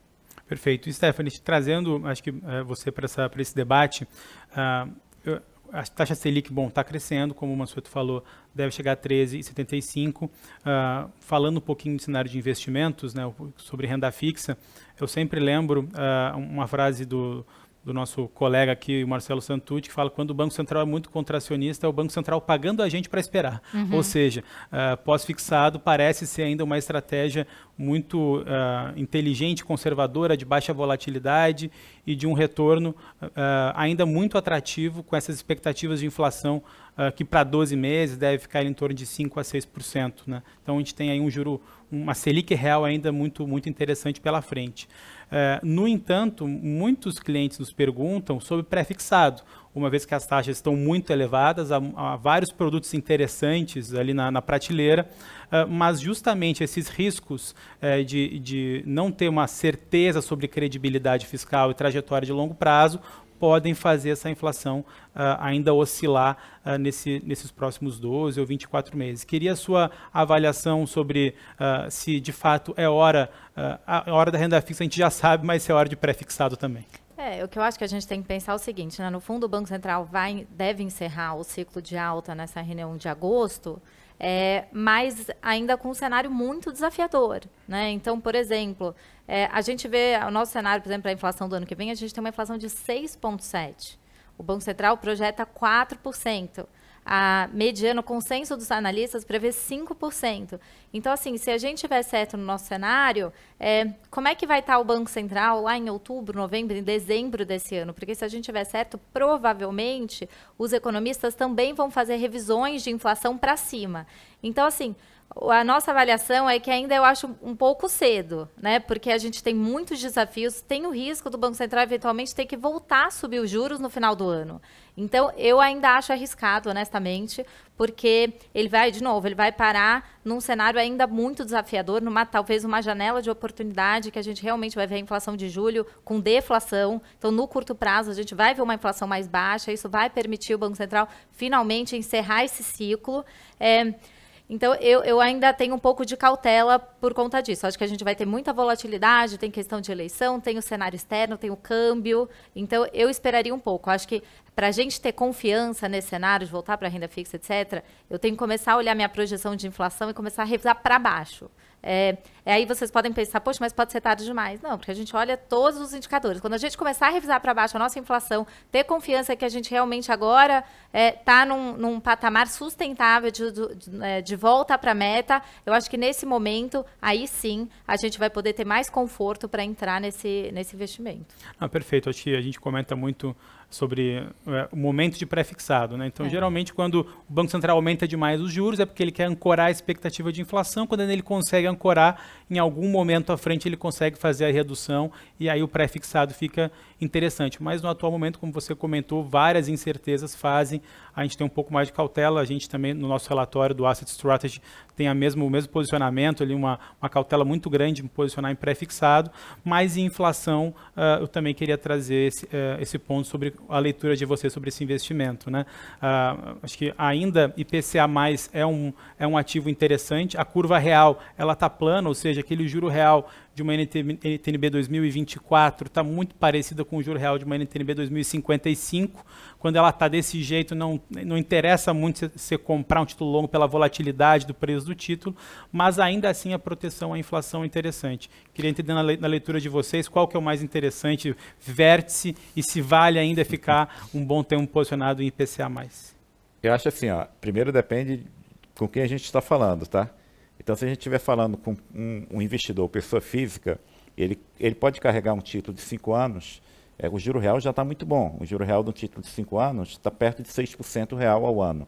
Perfeito. E, Stephanie, trazendo, acho que é, você para esse debate, uh, eu, a taxa Selic, bom, está crescendo, como o Mansueto falou, deve chegar a 13,75. Uh, ah, falando um pouquinho do cenário de investimentos, né, sobre renda fixa, eu sempre lembro uh, uma frase do, do nosso colega aqui, o Marcelo Santucci, que fala que quando o Banco Central é muito contracionista, é o Banco Central pagando a gente para esperar. Uhum. Ou seja, uh, pós-fixado parece ser ainda uma estratégia muito uh, inteligente, conservadora, de baixa volatilidade e de um retorno uh, ainda muito atrativo com essas expectativas de inflação que para 12 meses deve ficar em torno de 5% a 6%. Né? Então a gente tem aí um juro, uma Selic real ainda muito, muito interessante pela frente. É, no entanto, muitos clientes nos perguntam sobre prefixado, uma vez que as taxas estão muito elevadas, há, há vários produtos interessantes ali na, na prateleira, é, mas justamente esses riscos é, de, de não ter uma certeza sobre credibilidade fiscal e trajetória de longo prazo podem fazer essa inflação uh, ainda oscilar uh, nesse, nesses próximos 12 ou 24 meses. Queria a sua avaliação sobre uh, se de fato é hora, a hora da renda fixa a gente já sabe, mas se é hora de pré-fixado também.
É, o que eu acho que a gente tem que pensar é o seguinte, né? no fundo o Banco Central vai, deve encerrar o ciclo de alta nessa reunião de agosto, é, mas ainda com um cenário muito desafiador. Né? Então, por exemplo, é, a gente vê o nosso cenário, por exemplo, a inflação do ano que vem, a gente tem uma inflação de 6,7%. O Banco Central projeta 4% a mediano consenso dos analistas prevê 5%. Então, assim, se a gente tiver certo no nosso cenário, é, como é que vai estar o Banco Central lá em outubro, novembro, em dezembro desse ano? Porque se a gente tiver certo, provavelmente os economistas também vão fazer revisões de inflação para cima. Então, assim, a nossa avaliação é que ainda eu acho um pouco cedo, né? Porque a gente tem muitos desafios, tem o risco do Banco Central eventualmente ter que voltar a subir os juros no final do ano. Então, eu ainda acho arriscado, honestamente, porque ele vai, de novo, ele vai parar num cenário ainda muito desafiador, numa talvez uma janela de oportunidade que a gente realmente vai ver a inflação de julho com deflação. Então, no curto prazo, a gente vai ver uma inflação mais baixa, isso vai permitir o Banco Central finalmente encerrar esse ciclo. É, então, eu, eu ainda tenho um pouco de cautela por conta disso. Acho que a gente vai ter muita volatilidade, tem questão de eleição, tem o cenário externo, tem o câmbio. Então, eu esperaria um pouco. Acho que para a gente ter confiança nesse cenário, de voltar para a renda fixa, etc., eu tenho que começar a olhar minha projeção de inflação e começar a revisar para baixo. É, é, aí vocês podem pensar, poxa, mas pode ser tarde demais. Não, porque a gente olha todos os indicadores. Quando a gente começar a revisar para baixo a nossa inflação, ter confiança que a gente realmente agora está é, tá num, num, patamar sustentável de, de, é, de volta para a meta, eu acho que nesse momento, aí sim, a gente vai poder ter mais conforto para entrar nesse, nesse investimento.
Ah, perfeito. Acho que a gente comenta muito sobre é, o momento de pré-fixado. Né? Então, é. geralmente, quando o Banco Central aumenta demais os juros, é porque ele quer ancorar a expectativa de inflação. Quando ele consegue ancorar, em algum momento à frente, ele consegue fazer a redução e aí o pré-fixado fica interessante. Mas no atual momento, como você comentou, várias incertezas fazem a gente ter um pouco mais de cautela. A gente também, no nosso relatório do Asset Strategy, tem a mesmo, o mesmo posicionamento, ali uma, uma cautela muito grande em posicionar em pré-fixado, mas em inflação uh, eu também queria trazer esse, uh, esse, ponto sobre a leitura de você sobre esse investimento. Né? Uh, acho que ainda IPCA mais é um, é um ativo interessante, a curva real ela está plana, ou seja, aquele juro real de uma NTNB 2024 está muito parecida com o juro real de uma NTNB 2055. Quando ela está desse jeito, não, não interessa muito você comprar um título longo pela volatilidade do preço do título, mas ainda assim a proteção à inflação é interessante. Queria entender na, le na leitura de vocês qual que é o mais interessante vértice e se vale ainda ficar um bom tempo posicionado em IPCA+.
Eu acho assim, ó, primeiro depende com quem a gente está falando, tá? Então, se a gente estiver falando com um, um, investidor, pessoa física, ele, ele pode carregar um título de 5 anos, é, o juro real já está muito bom. O juro real de um título de 5 anos está perto de 6% real ao ano.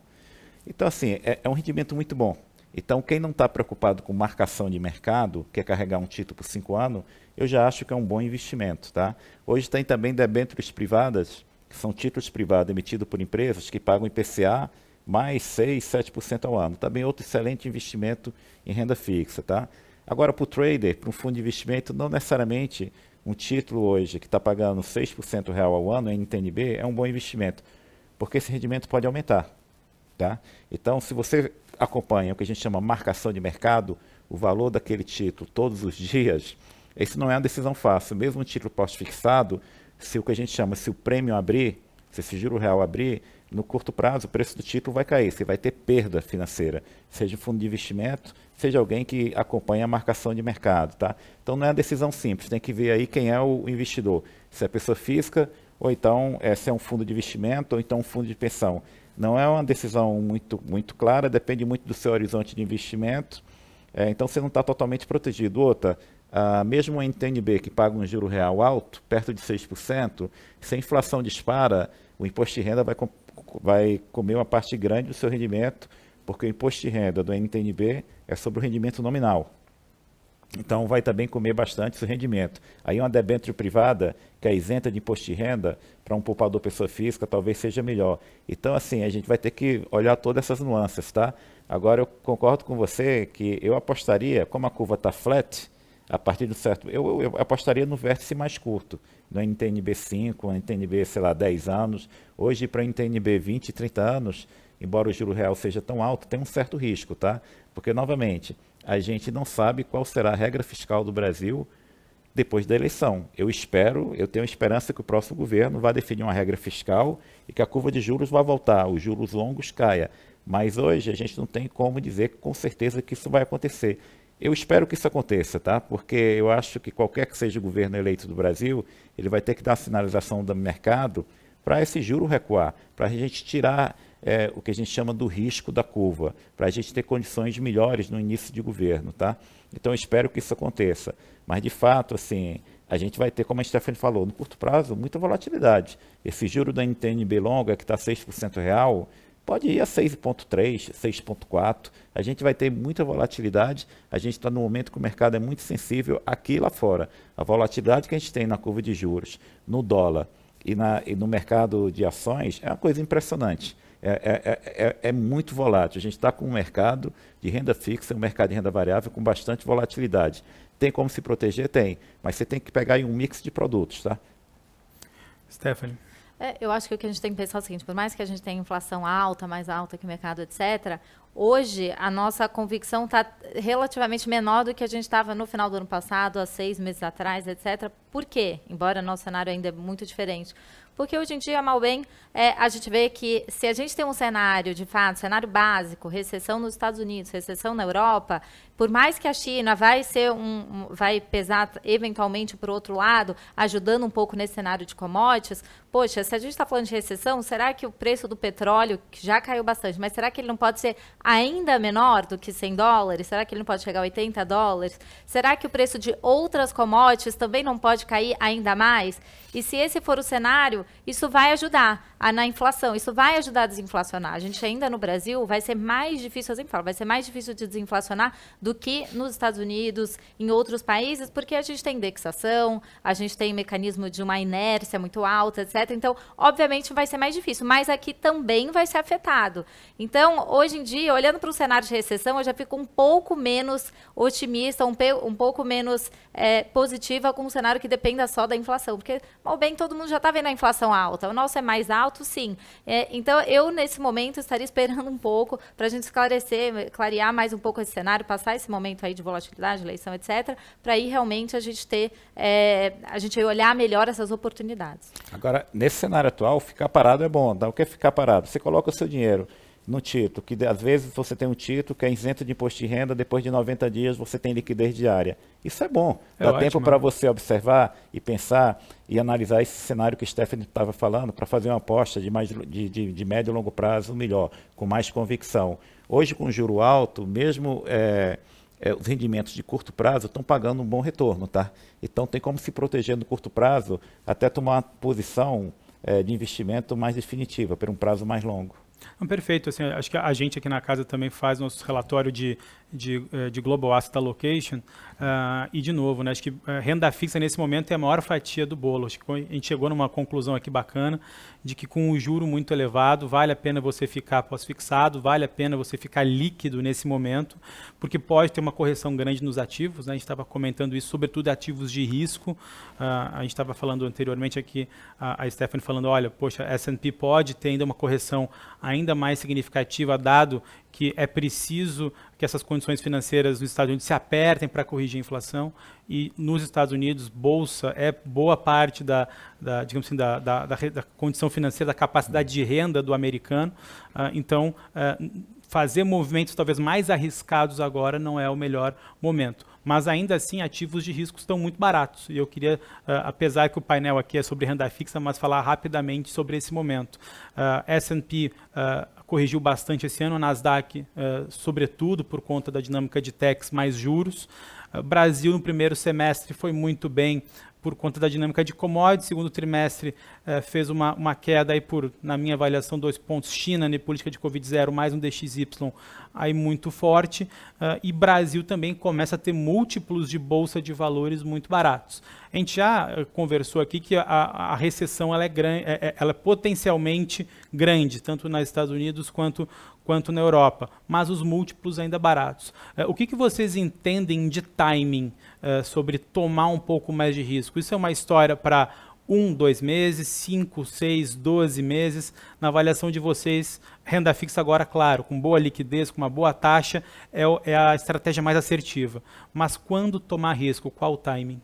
Então, assim, é, é um rendimento muito bom. Então, quem não está preocupado com marcação de mercado, quer carregar um título por cinco anos, eu já acho que é um bom investimento. Tá? Hoje tem também debêntures privadas, que são títulos privados emitidos por empresas que pagam IPCA mais 6, 7% ao ano. Também outro excelente investimento em renda fixa, tá? Agora, para o trader, para um fundo de investimento, não necessariamente um título hoje que está pagando 6% real ao ano em NTNB é um bom investimento, porque esse rendimento pode aumentar. Tá? Então, se você acompanha o que a gente chama marcação de mercado, o valor daquele título todos os dias, isso não é uma decisão fácil. Mesmo um título pós-fixado, se o que a gente chama, se o prêmio abrir, se esse juro real abrir, no curto prazo, o preço do título vai cair, você vai ter perda financeira, seja fundo de investimento, seja alguém que acompanha a marcação de mercado, tá? Então não é uma decisão simples, tem que ver aí quem é o investidor, se é pessoa física ou então é, se é um fundo de investimento ou então um fundo de pensão. Não é uma decisão muito muito clara, depende muito do seu horizonte de investimento. É, então você não está totalmente protegido. Outra, mesmo a NTNB que paga um juro real alto, perto de 6%, se a inflação dispara, o imposto de renda vai vai comer uma parte grande do seu rendimento, porque o imposto de renda do NTNB é sobre o rendimento nominal. Então vai também comer bastante seu rendimento. Aí uma debênture privada, que é isenta de imposto de renda, para um poupador pessoa física, talvez seja melhor. Então, assim, a gente vai ter que olhar todas essas nuances, tá? Agora eu concordo com você que eu apostaria, como a curva está flat, a partir do certo. Eu, eu, apostaria no vértice mais curto, no NTNB 5, NTNB, sei lá, 10 anos. Hoje, para NTNB 20, 30 anos, embora o juro real seja tão alto, tem um certo risco, tá? Porque, novamente, a gente não sabe qual será a regra fiscal do Brasil depois da eleição. Eu espero, eu tenho esperança que o próximo governo vá definir uma regra fiscal e que a curva de juros vá voltar, os juros longos caia. Mas hoje a gente não tem como dizer com certeza que isso vai acontecer. Eu espero que isso aconteça, tá? Porque eu acho que qualquer que seja o governo eleito do Brasil, ele vai ter que dar sinalização do mercado para esse juro recuar, para a gente tirar é, o que a gente chama do risco da curva, para a gente ter condições melhores no início de governo, tá? Então eu espero que isso aconteça. Mas de fato, assim, a gente vai ter, como a Stephanie falou, no curto prazo, muita volatilidade. Esse juro da NTNB longa, que está 6% real, pode ir a 6,3, 6,4. A gente vai ter muita volatilidade. A gente está num momento que o mercado é muito sensível aqui e lá fora. A volatilidade que a gente tem na curva de juros, no dólar e, na, e no mercado de ações é uma coisa impressionante. É, é, é, é, é muito volátil. A gente está com um mercado de renda fixa, um mercado de renda variável com bastante volatilidade. Tem como se proteger? Tem. Mas você tem que pegar em um mix de produtos, tá?
Stephanie.
É, eu acho que o que a gente tem que pensar é o seguinte: por mais que a gente tenha inflação alta, mais alta que o mercado, etc., hoje a nossa convicção está relativamente menor do que a gente estava no final do ano passado, há seis meses atrás, etc. Por quê? Embora nosso cenário ainda é muito diferente. Porque hoje em dia, mal bem, é, a gente vê que se a gente tem um cenário, de fato, cenário básico, recessão nos Estados Unidos, recessão na Europa, por mais que a China vai ser um, vai pesar eventualmente para o outro lado, ajudando um pouco nesse cenário de commodities, poxa, se a gente está falando de recessão, será que o preço do petróleo, que já caiu bastante, mas será que ele não pode ser ainda menor do que 100 dólares? Será que ele não pode chegar a 80 dólares? Será que o preço de outras commodities também não pode cair ainda mais? E se esse for o cenário, isso vai ajudar a, ah, na inflação. Isso vai ajudar a desinflacionar. A gente ainda no Brasil vai ser mais difícil, eu falo, vai ser mais difícil de desinflacionar do que nos Estados Unidos, em outros países, porque a gente tem indexação, a gente tem mecanismo de uma inércia muito alta, etc. Então, obviamente, vai ser mais difícil, mas aqui também vai ser afetado. Então, hoje em dia, olhando para o cenário de recessão, eu já fico um pouco menos otimista, um, um pouco menos é, positiva com um cenário que dependa só da inflação, porque, mal bem, todo mundo já está vendo a inflação alta, o nosso é mais alto alto, sim. É, então, eu, nesse momento, estaria esperando um pouco para a gente esclarecer, clarear mais um pouco esse cenário, passar esse momento aí de volatilidade, eleição, etc., para aí realmente a gente ter, é, a gente olhar melhor essas oportunidades.
Agora, nesse cenário atual, ficar parado é bom. o que ficar parado. Você coloca o seu dinheiro no título, que às vezes você tem um título que é isento de imposto de renda, depois de 90 dias você tem liquidez diária. Isso é bom, é dá ótimo. tempo para você observar e pensar e analisar esse cenário que o Stephanie estava falando, para fazer uma aposta de, mais, de, de, de, médio e longo prazo melhor, com mais convicção. Hoje, com juro alto, mesmo é, é, os rendimentos de curto prazo estão pagando um bom retorno, tá? Então tem como se proteger no curto prazo até tomar uma posição é, de investimento mais definitiva, por um prazo mais longo.
Perfeito. Assim, acho que a gente aqui na casa também faz nosso relatório de de, eh, de Global Asset Allocation. Uh, e, de novo, né, acho que eh, renda fixa nesse momento é a maior fatia do bolo. Acho que a gente chegou numa conclusão aqui bacana de que com um juro muito elevado, vale a pena você ficar pós-fixado, vale a pena você ficar líquido nesse momento, porque pode ter uma correção grande nos ativos. Né? A gente estava comentando isso, sobretudo ativos de risco. Uh, a gente estava falando anteriormente aqui, a, a Stephanie falando, olha, poxa, S&P pode ter ainda uma correção ainda mais significativa, dado que é preciso que essas condições financeiras nos Estados Unidos se apertem para corrigir a inflação e nos Estados Unidos bolsa é boa parte da, da digamos assim da, da, da, condição financeira da capacidade de renda do americano uh, então uh, fazer movimentos talvez mais arriscados agora não é o melhor momento mas ainda assim ativos de risco estão muito baratos. E eu queria, uh, apesar que o painel aqui é sobre renda fixa, mas falar rapidamente sobre esse momento. Uh, ah, S&P uh, ah, corrigiu bastante esse ano, o Nasdaq, uh, sobretudo por conta da dinâmica de techs mais juros. Uh, Brasil no primeiro semestre foi muito bem por conta da dinâmica de commodities. Segundo trimestre eh, fez uma, uma queda aí por, na minha avaliação, dois pontos. China, né, política de Covid-0, mais um DXY aí muito forte. Uh, e Brasil também começa a ter múltiplos de bolsa de valores muito baratos. A gente já eh, conversou aqui que a, a recessão ela é, grande, é, é, ela é potencialmente grande, tanto nos Estados Unidos quanto, quanto na Europa, mas os múltiplos ainda baratos. É, o que, que vocês entendem de timing é, sobre tomar um pouco mais de risco? Isso é uma história para um, dois meses, cinco, seis, doze meses. Na avaliação de vocês, renda fixa agora, claro, com boa liquidez, com uma boa taxa, é, é a estratégia mais assertiva. Mas quando tomar risco? Qual o timing?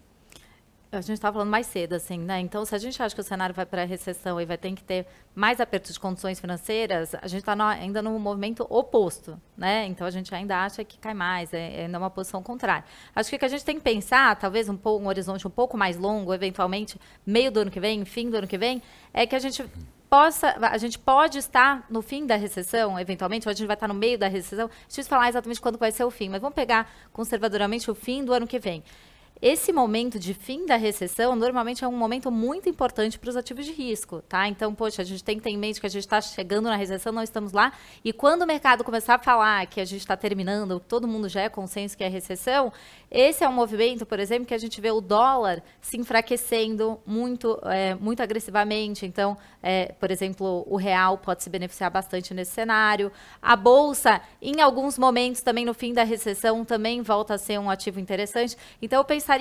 a gente estava falando mais cedo, assim, né? Então, se a gente acha que o cenário vai para a recessão e vai ter que ter mais aperto de condições financeiras, a gente está ainda no movimento oposto, né? Então, a gente ainda acha que cai mais, é, é ainda uma posição contrária. Acho que o que a gente tem que pensar, talvez um, um horizonte um pouco mais longo, eventualmente, meio do ano que vem, fim do ano que vem, é que a gente possa, a gente pode estar no fim da recessão, eventualmente, ou a gente vai estar no meio da recessão. Deixa eu falar exatamente quando vai ser o fim, mas vamos pegar conservadoramente o fim do ano que vem. Esse momento de fim da recessão normalmente é um momento muito importante para os ativos de risco, tá? Então, poxa, a gente tem que ter em mente que a gente está chegando na recessão, não estamos lá. E quando o mercado começar a falar que a gente está terminando, todo mundo já é consenso que é recessão, esse é um movimento, por exemplo, que a gente vê o dólar se enfraquecendo muito, é, muito agressivamente. Então, é, por exemplo, o real pode se beneficiar bastante nesse cenário. A bolsa, em alguns momentos, também no fim da recessão, também volta a ser um ativo interessante. Então, eu penso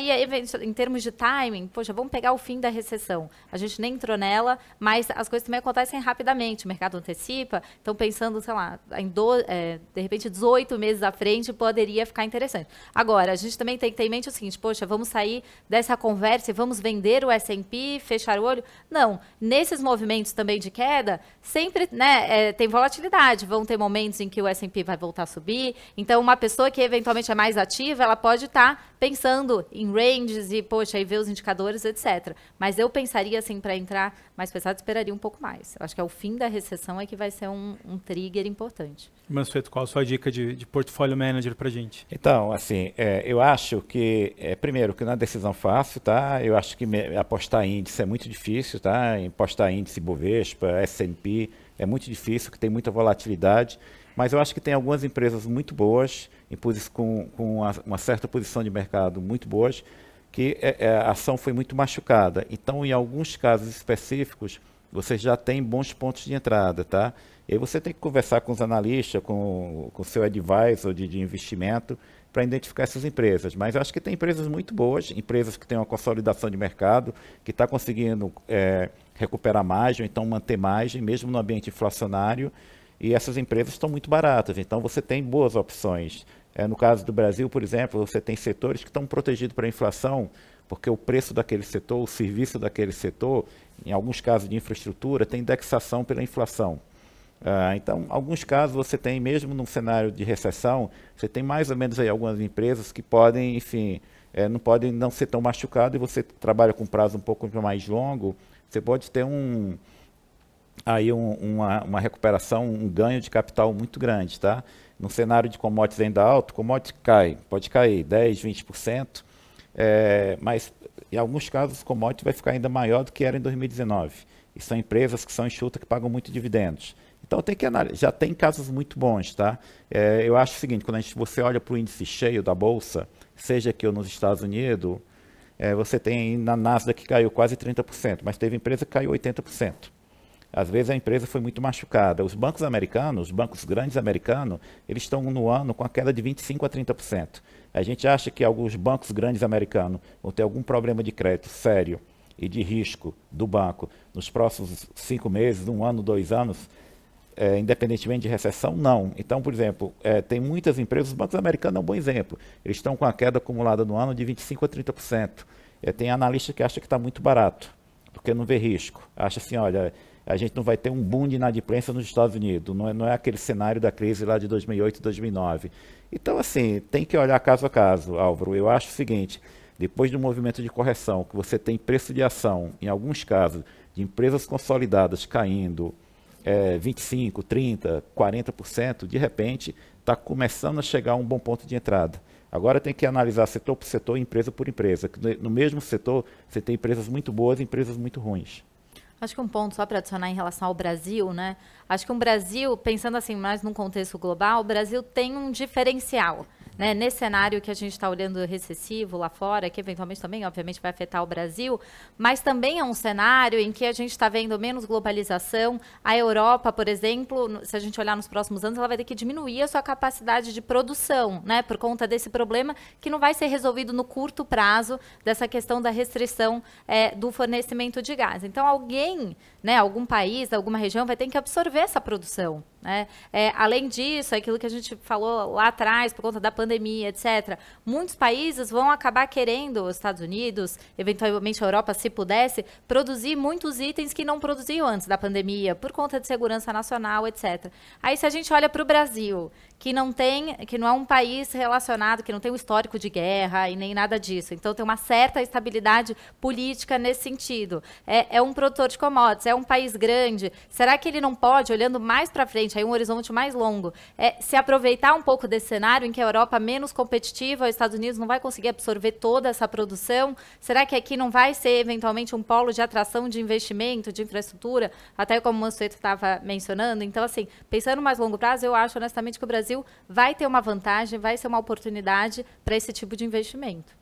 em termos de timing, poxa, vamos pegar o fim da recessão. A gente nem entrou nela, mas as coisas também acontecem rapidamente. O mercado antecipa, então pensando, sei lá, em do, é, de repente 18 meses à frente poderia ficar interessante. Agora, a gente também tem que ter em mente o seguinte, poxa, vamos sair dessa conversa e vamos vender o S&P, fechar o olho? Não. Nesses movimentos também de queda, sempre né, é, tem volatilidade. Vão ter momentos em que o S&P vai voltar a subir. Então, uma pessoa que eventualmente é mais ativa, ela pode estar tá pensando em em ranges e, poxa, e ver os indicadores, etc. Mas eu pensaria, assim, para entrar mais pesado, esperaria um pouco mais. Eu acho que é o fim da recessão é que vai ser um, um trigger importante.
Mansueto, qual a sua dica de, de portfólio manager para gente?
Então, assim, é, eu acho que, é, primeiro, que não é decisão fácil, tá? Eu acho que me, apostar índice é muito difícil, tá? Apostar índice Bovespa, S&P, é muito difícil, que tem muita volatilidade. Mas eu acho que tem algumas empresas muito boas, em com, com uma, uma, certa posição de mercado muito boas, que é, é, a ação foi muito machucada. Então, em alguns casos específicos, você já tem bons pontos de entrada, tá? E aí você tem que conversar com os analistas, com o seu advisor de, de investimento, para identificar essas empresas. Mas eu acho que tem empresas muito boas, empresas que têm uma consolidação de mercado, que está conseguindo é, recuperar margem, então manter margem, mesmo no ambiente inflacionário. E essas empresas estão muito baratas, então você tem boas opções. É, no caso do Brasil, por exemplo, você tem setores que estão protegidos para a inflação, porque o preço daquele setor, o serviço daquele setor, em alguns casos de infraestrutura, tem indexação pela inflação. Ah, então, alguns casos você tem, mesmo num cenário de recessão, você tem mais ou menos aí algumas empresas que podem, enfim, é, não podem não ser tão machucadas e você trabalha com prazo um pouco mais longo, você pode ter um aí um, uma, uma recuperação, um ganho de capital muito grande, tá? Num cenário de commodities ainda alto, commodities cai, pode cair 10, 20%, é, mas em alguns casos o commodity vai ficar ainda maior do que era em 2019. E são empresas que são enxutas, que pagam muito dividendos. Então tem que analisar, já tem casos muito bons, tá? É, eu acho o seguinte, quando a gente, você olha para o índice cheio da Bolsa, seja aqui ou nos Estados Unidos, é, você tem na Nasdaq que caiu quase 30%, mas teve empresa que caiu 80%. Às vezes a empresa foi muito machucada. Os bancos americanos, os bancos grandes americanos, eles estão no ano com a queda de 25% a 30%. A gente acha que alguns bancos grandes americanos vão ter algum problema de crédito sério e de risco do banco nos próximos cinco meses, um ano, dois anos, é, independentemente de recessão, não. Então, por exemplo, é, tem muitas empresas, os bancos americanos é um bom exemplo, eles estão com a queda acumulada no ano de 25% a 30%. É, tem analista que acha que está muito barato, porque não vê risco. Acha assim, olha, a gente não vai ter um boom de inadimplência nos Estados Unidos, não é, não é aquele cenário da crise lá de 2008, 2009. Então, assim, tem que olhar caso a caso, Álvaro. Eu acho o seguinte, depois do movimento de correção, que você tem preço de ação, em alguns casos, de empresas consolidadas caindo é, 25%, 30%, 40%, de repente está começando a chegar um bom ponto de entrada. Agora tem que analisar setor por setor, empresa por empresa. No mesmo setor, você tem empresas muito boas e empresas muito ruins.
Acho que um ponto só para adicionar em relação ao Brasil, né? Acho que o um Brasil, pensando assim mais num contexto global, o Brasil tem um diferencial né, nesse cenário que a gente está olhando recessivo lá fora, que eventualmente também, obviamente, vai afetar o Brasil, mas também é um cenário em que a gente está vendo menos globalização. A Europa, por exemplo, se a gente olhar nos próximos anos, ela vai ter que diminuir a sua capacidade de produção, né, por conta desse problema que não vai ser resolvido no curto prazo dessa questão da restrição é, do fornecimento de gás. Então, alguém, né, algum país, alguma região vai ter que absorver essa produção. Né? É, além disso, aquilo que a gente falou lá atrás, por conta da pandemia, pandemia, etc., muitos países vão acabar querendo, os Estados Unidos, eventualmente a Europa, se pudesse, produzir muitos itens que não produziam antes da pandemia, por conta de segurança nacional, etc. Aí, se a gente olha para o Brasil, que não tem, que não é um país relacionado, que não tem um histórico de guerra e nem nada disso. Então tem uma certa estabilidade política nesse sentido. É, é um produtor de commodities, é um país grande. Será que ele não pode, olhando mais para frente, aí um horizonte mais longo, é, se aproveitar um pouco desse cenário em que a Europa é menos competitiva, os Estados Unidos não vai conseguir absorver toda essa produção? Será que aqui não vai ser eventualmente um polo de atração de investimento, de infraestrutura, até como o Mansueto estava mencionando? Então assim, pensando mais longo prazo, eu acho honestamente que o Brasil Brasil vai ter uma vantagem, vai ser uma oportunidade para esse tipo de investimento.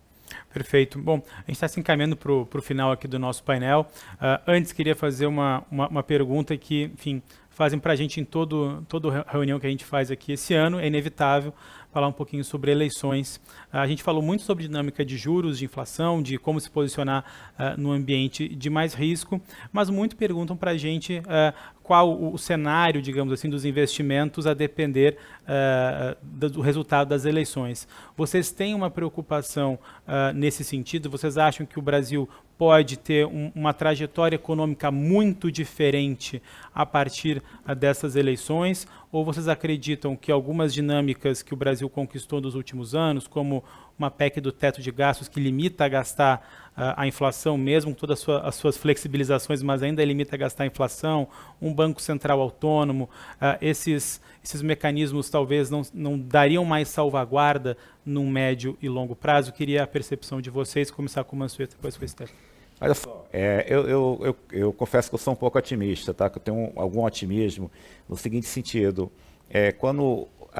Perfeito. Bom, a gente está se encaminhando para o final aqui do nosso painel. Uh, antes, queria fazer uma, uma, uma pergunta que, enfim, fazem para a gente em todo, toda reunião que a gente faz aqui esse ano. É inevitável falar um pouquinho sobre eleições. Ah, a gente falou muito sobre dinâmica de juros, de inflação, de como se posicionar uh, no ambiente de mais risco, mas muito perguntam para a gente uh, qual o, o, cenário, digamos assim, dos investimentos a depender uh, do resultado das eleições. Vocês têm uma preocupação uh, nesse sentido? Vocês acham que o Brasil pode ter um, uma trajetória econômica muito diferente a partir uh, dessas eleições? Ou vocês acreditam que algumas dinâmicas que o Brasil conquistou nos últimos anos, como uma PEC do teto de gastos que limita a gastar uh, a inflação, mesmo com todas as suas flexibilizações, mas ainda limita a gastar a inflação, um Banco Central autônomo, uh, esses, esses mecanismos talvez não, não dariam mais salvaguarda num médio e longo prazo. Queria a percepção de vocês, começar com o Mansueto, depois com o Stefano. Olha só,
é, eu, eu, eu, eu, confesso que eu sou um pouco otimista, tá? Que eu tenho um, algum otimismo no seguinte sentido. É, quando a,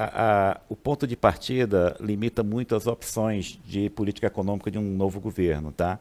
a, o ponto de partida limita muito as opções de política econômica de um novo governo, tá?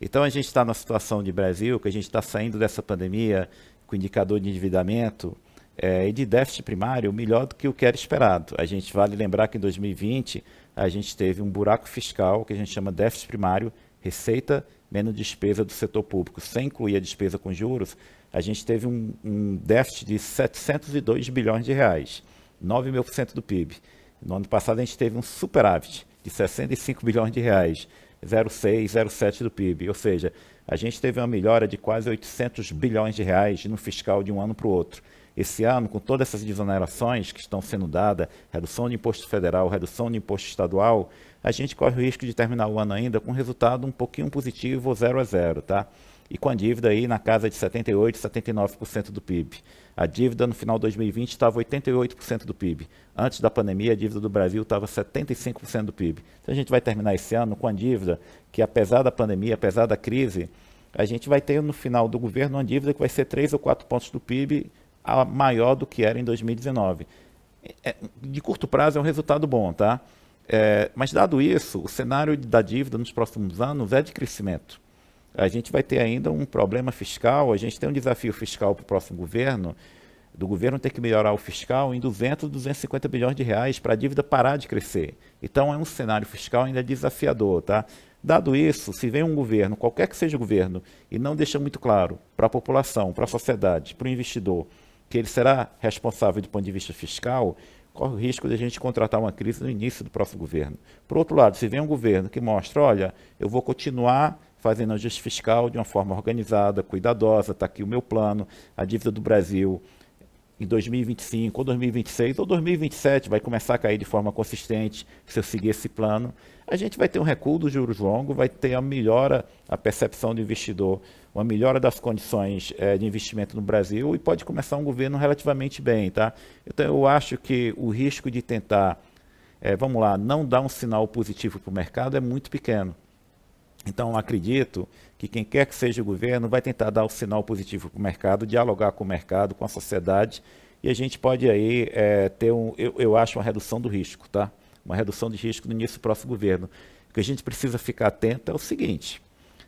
Então a gente está na situação de Brasil, que a gente está saindo dessa pandemia com indicador de endividamento é, e de déficit primário melhor do que o que era esperado. A gente vale lembrar que em 2020 a gente teve um buraco fiscal que a gente chama déficit primário, receita menos despesa do setor público, sem incluir a despesa com juros, a gente teve um, um déficit de 702 bilhões de reais. 9,5% do PIB. No ano passado a gente teve um superávit de 65 bilhões de reais, 0,6, 0,7 do PIB. Ou seja, a gente teve uma melhora de quase 800 bilhões de reais no fiscal de um ano para o outro. Esse ano, com todas essas desonerações que estão sendo dadas, redução de imposto federal, redução de imposto estadual, a gente corre o risco de terminar o ano ainda com um resultado um pouquinho positivo, 0 a 0, tá? E com a dívida aí na casa de 78, 79% do PIB. A dívida no final de 2020 estava 88% do PIB. Antes da pandemia, a dívida do Brasil estava 75% do PIB. Então a gente vai terminar esse ano com a dívida que, apesar da pandemia, apesar da crise, a gente vai ter no final do governo uma dívida que vai ser 3 ou 4 pontos do PIB a maior do que era em 2019. É, de curto prazo é um resultado bom, tá? É, mas dado isso, o cenário da dívida nos próximos anos é de crescimento a gente vai ter ainda um problema fiscal, a gente tem um desafio fiscal para o próximo governo, do governo ter que melhorar o fiscal em 200, 250 bilhões de reais para a dívida parar de crescer. Então é um cenário fiscal ainda desafiador, tá? Dado isso, se vem um governo, qualquer que seja o governo, e não deixa muito claro para a população, para a sociedade, para o investidor, que ele será responsável do ponto de vista fiscal, corre o risco de a gente contratar uma crise no início do próximo governo. Por outro lado, se vem um governo que mostra, olha, eu vou continuar fazendo ajuste fiscal de uma forma organizada, cuidadosa. Está aqui o meu plano, a dívida do Brasil em 2025 ou 2026 ou 2027 vai começar a cair de forma consistente se eu seguir esse plano. A gente vai ter um recuo dos juros longos, vai ter a melhora, a percepção do investidor, uma melhora das condições é, de investimento no Brasil e pode começar um governo relativamente bem, tá? Então eu acho que o risco de tentar, é, vamos lá, não dar um sinal positivo para o mercado é muito pequeno. Então, acredito que quem quer que seja o governo vai tentar dar o um sinal positivo para o mercado, dialogar com o mercado, com a sociedade, e a gente pode aí é, ter, um, eu, eu acho, uma redução do risco, tá? Uma redução de risco no início do próximo governo. O que a gente precisa ficar atento é o seguinte,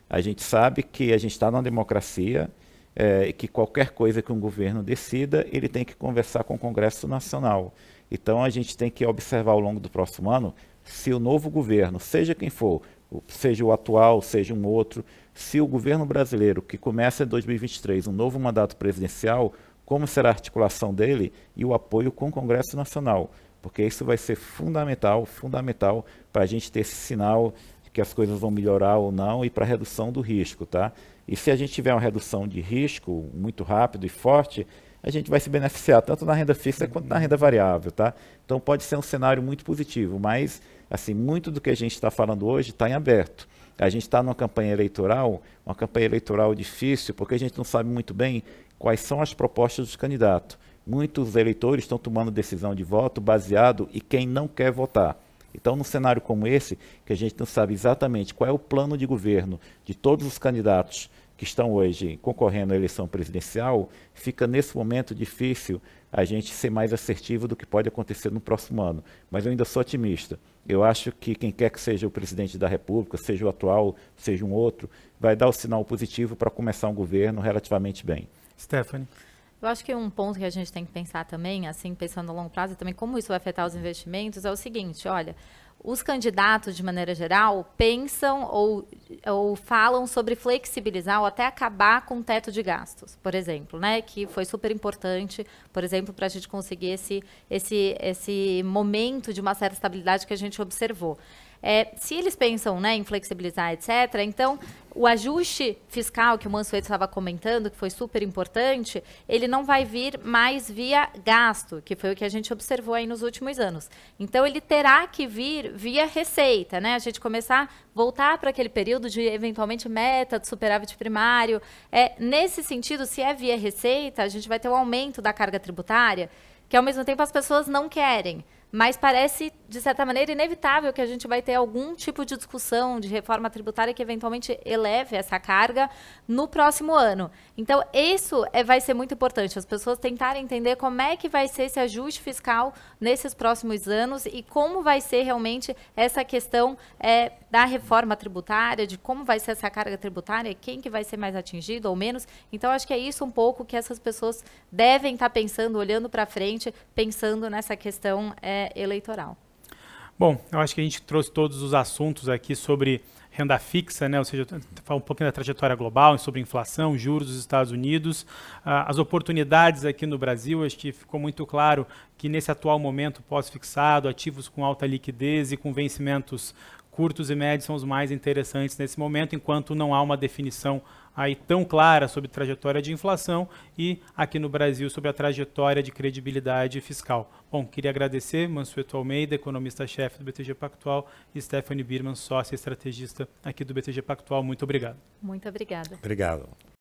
a gente sabe que a gente está numa democracia é, que qualquer coisa que um governo decida, ele tem que conversar com o Congresso Nacional. Então a gente tem que observar ao longo do próximo ano se o novo governo, seja quem for, seja o atual, seja um outro, se o governo brasileiro, que começa em 2023 um novo mandato presidencial, como será a articulação dele e o apoio com o Congresso Nacional, porque isso vai ser fundamental, fundamental para a gente ter esse sinal de que as coisas vão melhorar ou não e para a redução do risco, tá? E se a gente tiver uma redução de risco muito rápido e forte, a gente vai se beneficiar tanto na renda fixa quanto na renda variável, tá? Então pode ser um cenário muito positivo, mas assim, muito do que a gente está falando hoje está em aberto. A gente está numa campanha eleitoral, uma campanha eleitoral difícil, porque a gente não sabe muito bem quais são as propostas dos candidatos. Muitos eleitores estão tomando decisão de voto baseado em quem não quer votar. Então, num cenário como esse, que a gente não sabe exatamente qual é o plano de governo de todos os candidatos que estão hoje concorrendo à eleição presidencial, fica nesse momento difícil a gente ser mais assertivo do que pode acontecer no próximo ano. Mas eu ainda sou otimista. Eu acho que quem quer que seja o presidente da República, seja o atual, seja um outro, vai dar o sinal positivo para começar um governo relativamente bem.
Stephanie.
Eu acho que um ponto que a gente tem que pensar também, assim, pensando a longo prazo e também como isso vai afetar os investimentos, é o seguinte, olha, os candidatos, de maneira geral, pensam ou, ou falam sobre flexibilizar ou até acabar com o teto de gastos, por exemplo, né? Que foi super importante, por exemplo, para a gente conseguir esse, esse, esse momento de uma certa estabilidade que a gente observou. É, se eles pensam né, em flexibilizar, etc., então o ajuste fiscal que o Mansueto estava comentando, que foi super importante, ele não vai vir mais via gasto, que foi o que a gente observou aí nos últimos anos. Então ele terá que vir via receita, né? A gente começar a voltar para aquele período de eventualmente meta de superávit primário. É, nesse sentido, se é via receita, a gente vai ter um aumento da carga tributária, que ao mesmo tempo as pessoas não querem mas parece, de certa maneira, inevitável que a gente vai ter algum tipo de discussão de reforma tributária que eventualmente eleve essa carga no próximo ano. Então, isso é, vai ser muito importante, as pessoas tentarem entender como é que vai ser esse ajuste fiscal nesses próximos anos e como vai ser realmente essa questão é, da reforma tributária, de como vai ser essa carga tributária, quem que vai ser mais atingido ou menos. Então, acho que é isso um pouco que essas pessoas devem estar tá pensando, olhando para frente, pensando nessa questão é, eleitoral.
Bom, eu acho que a gente trouxe todos os assuntos aqui sobre renda fixa, né? ou seja, falar um pouquinho da trajetória global, sobre inflação, juros dos Estados Unidos, uh, as oportunidades aqui no Brasil, acho que ficou muito claro que nesse atual momento pós-fixado, ativos com alta liquidez e com vencimentos curtos e médios são os mais interessantes nesse momento, enquanto não há uma definição aí tão clara sobre trajetória de inflação e aqui no Brasil sobre a trajetória de credibilidade fiscal. Bom, queria agradecer Mansueto Almeida, economista-chefe do BTG Pactual, e Stephanie Birman, sócia estrategista aqui do BTG Pactual. Muito obrigado.
Muito obrigada.
Obrigado.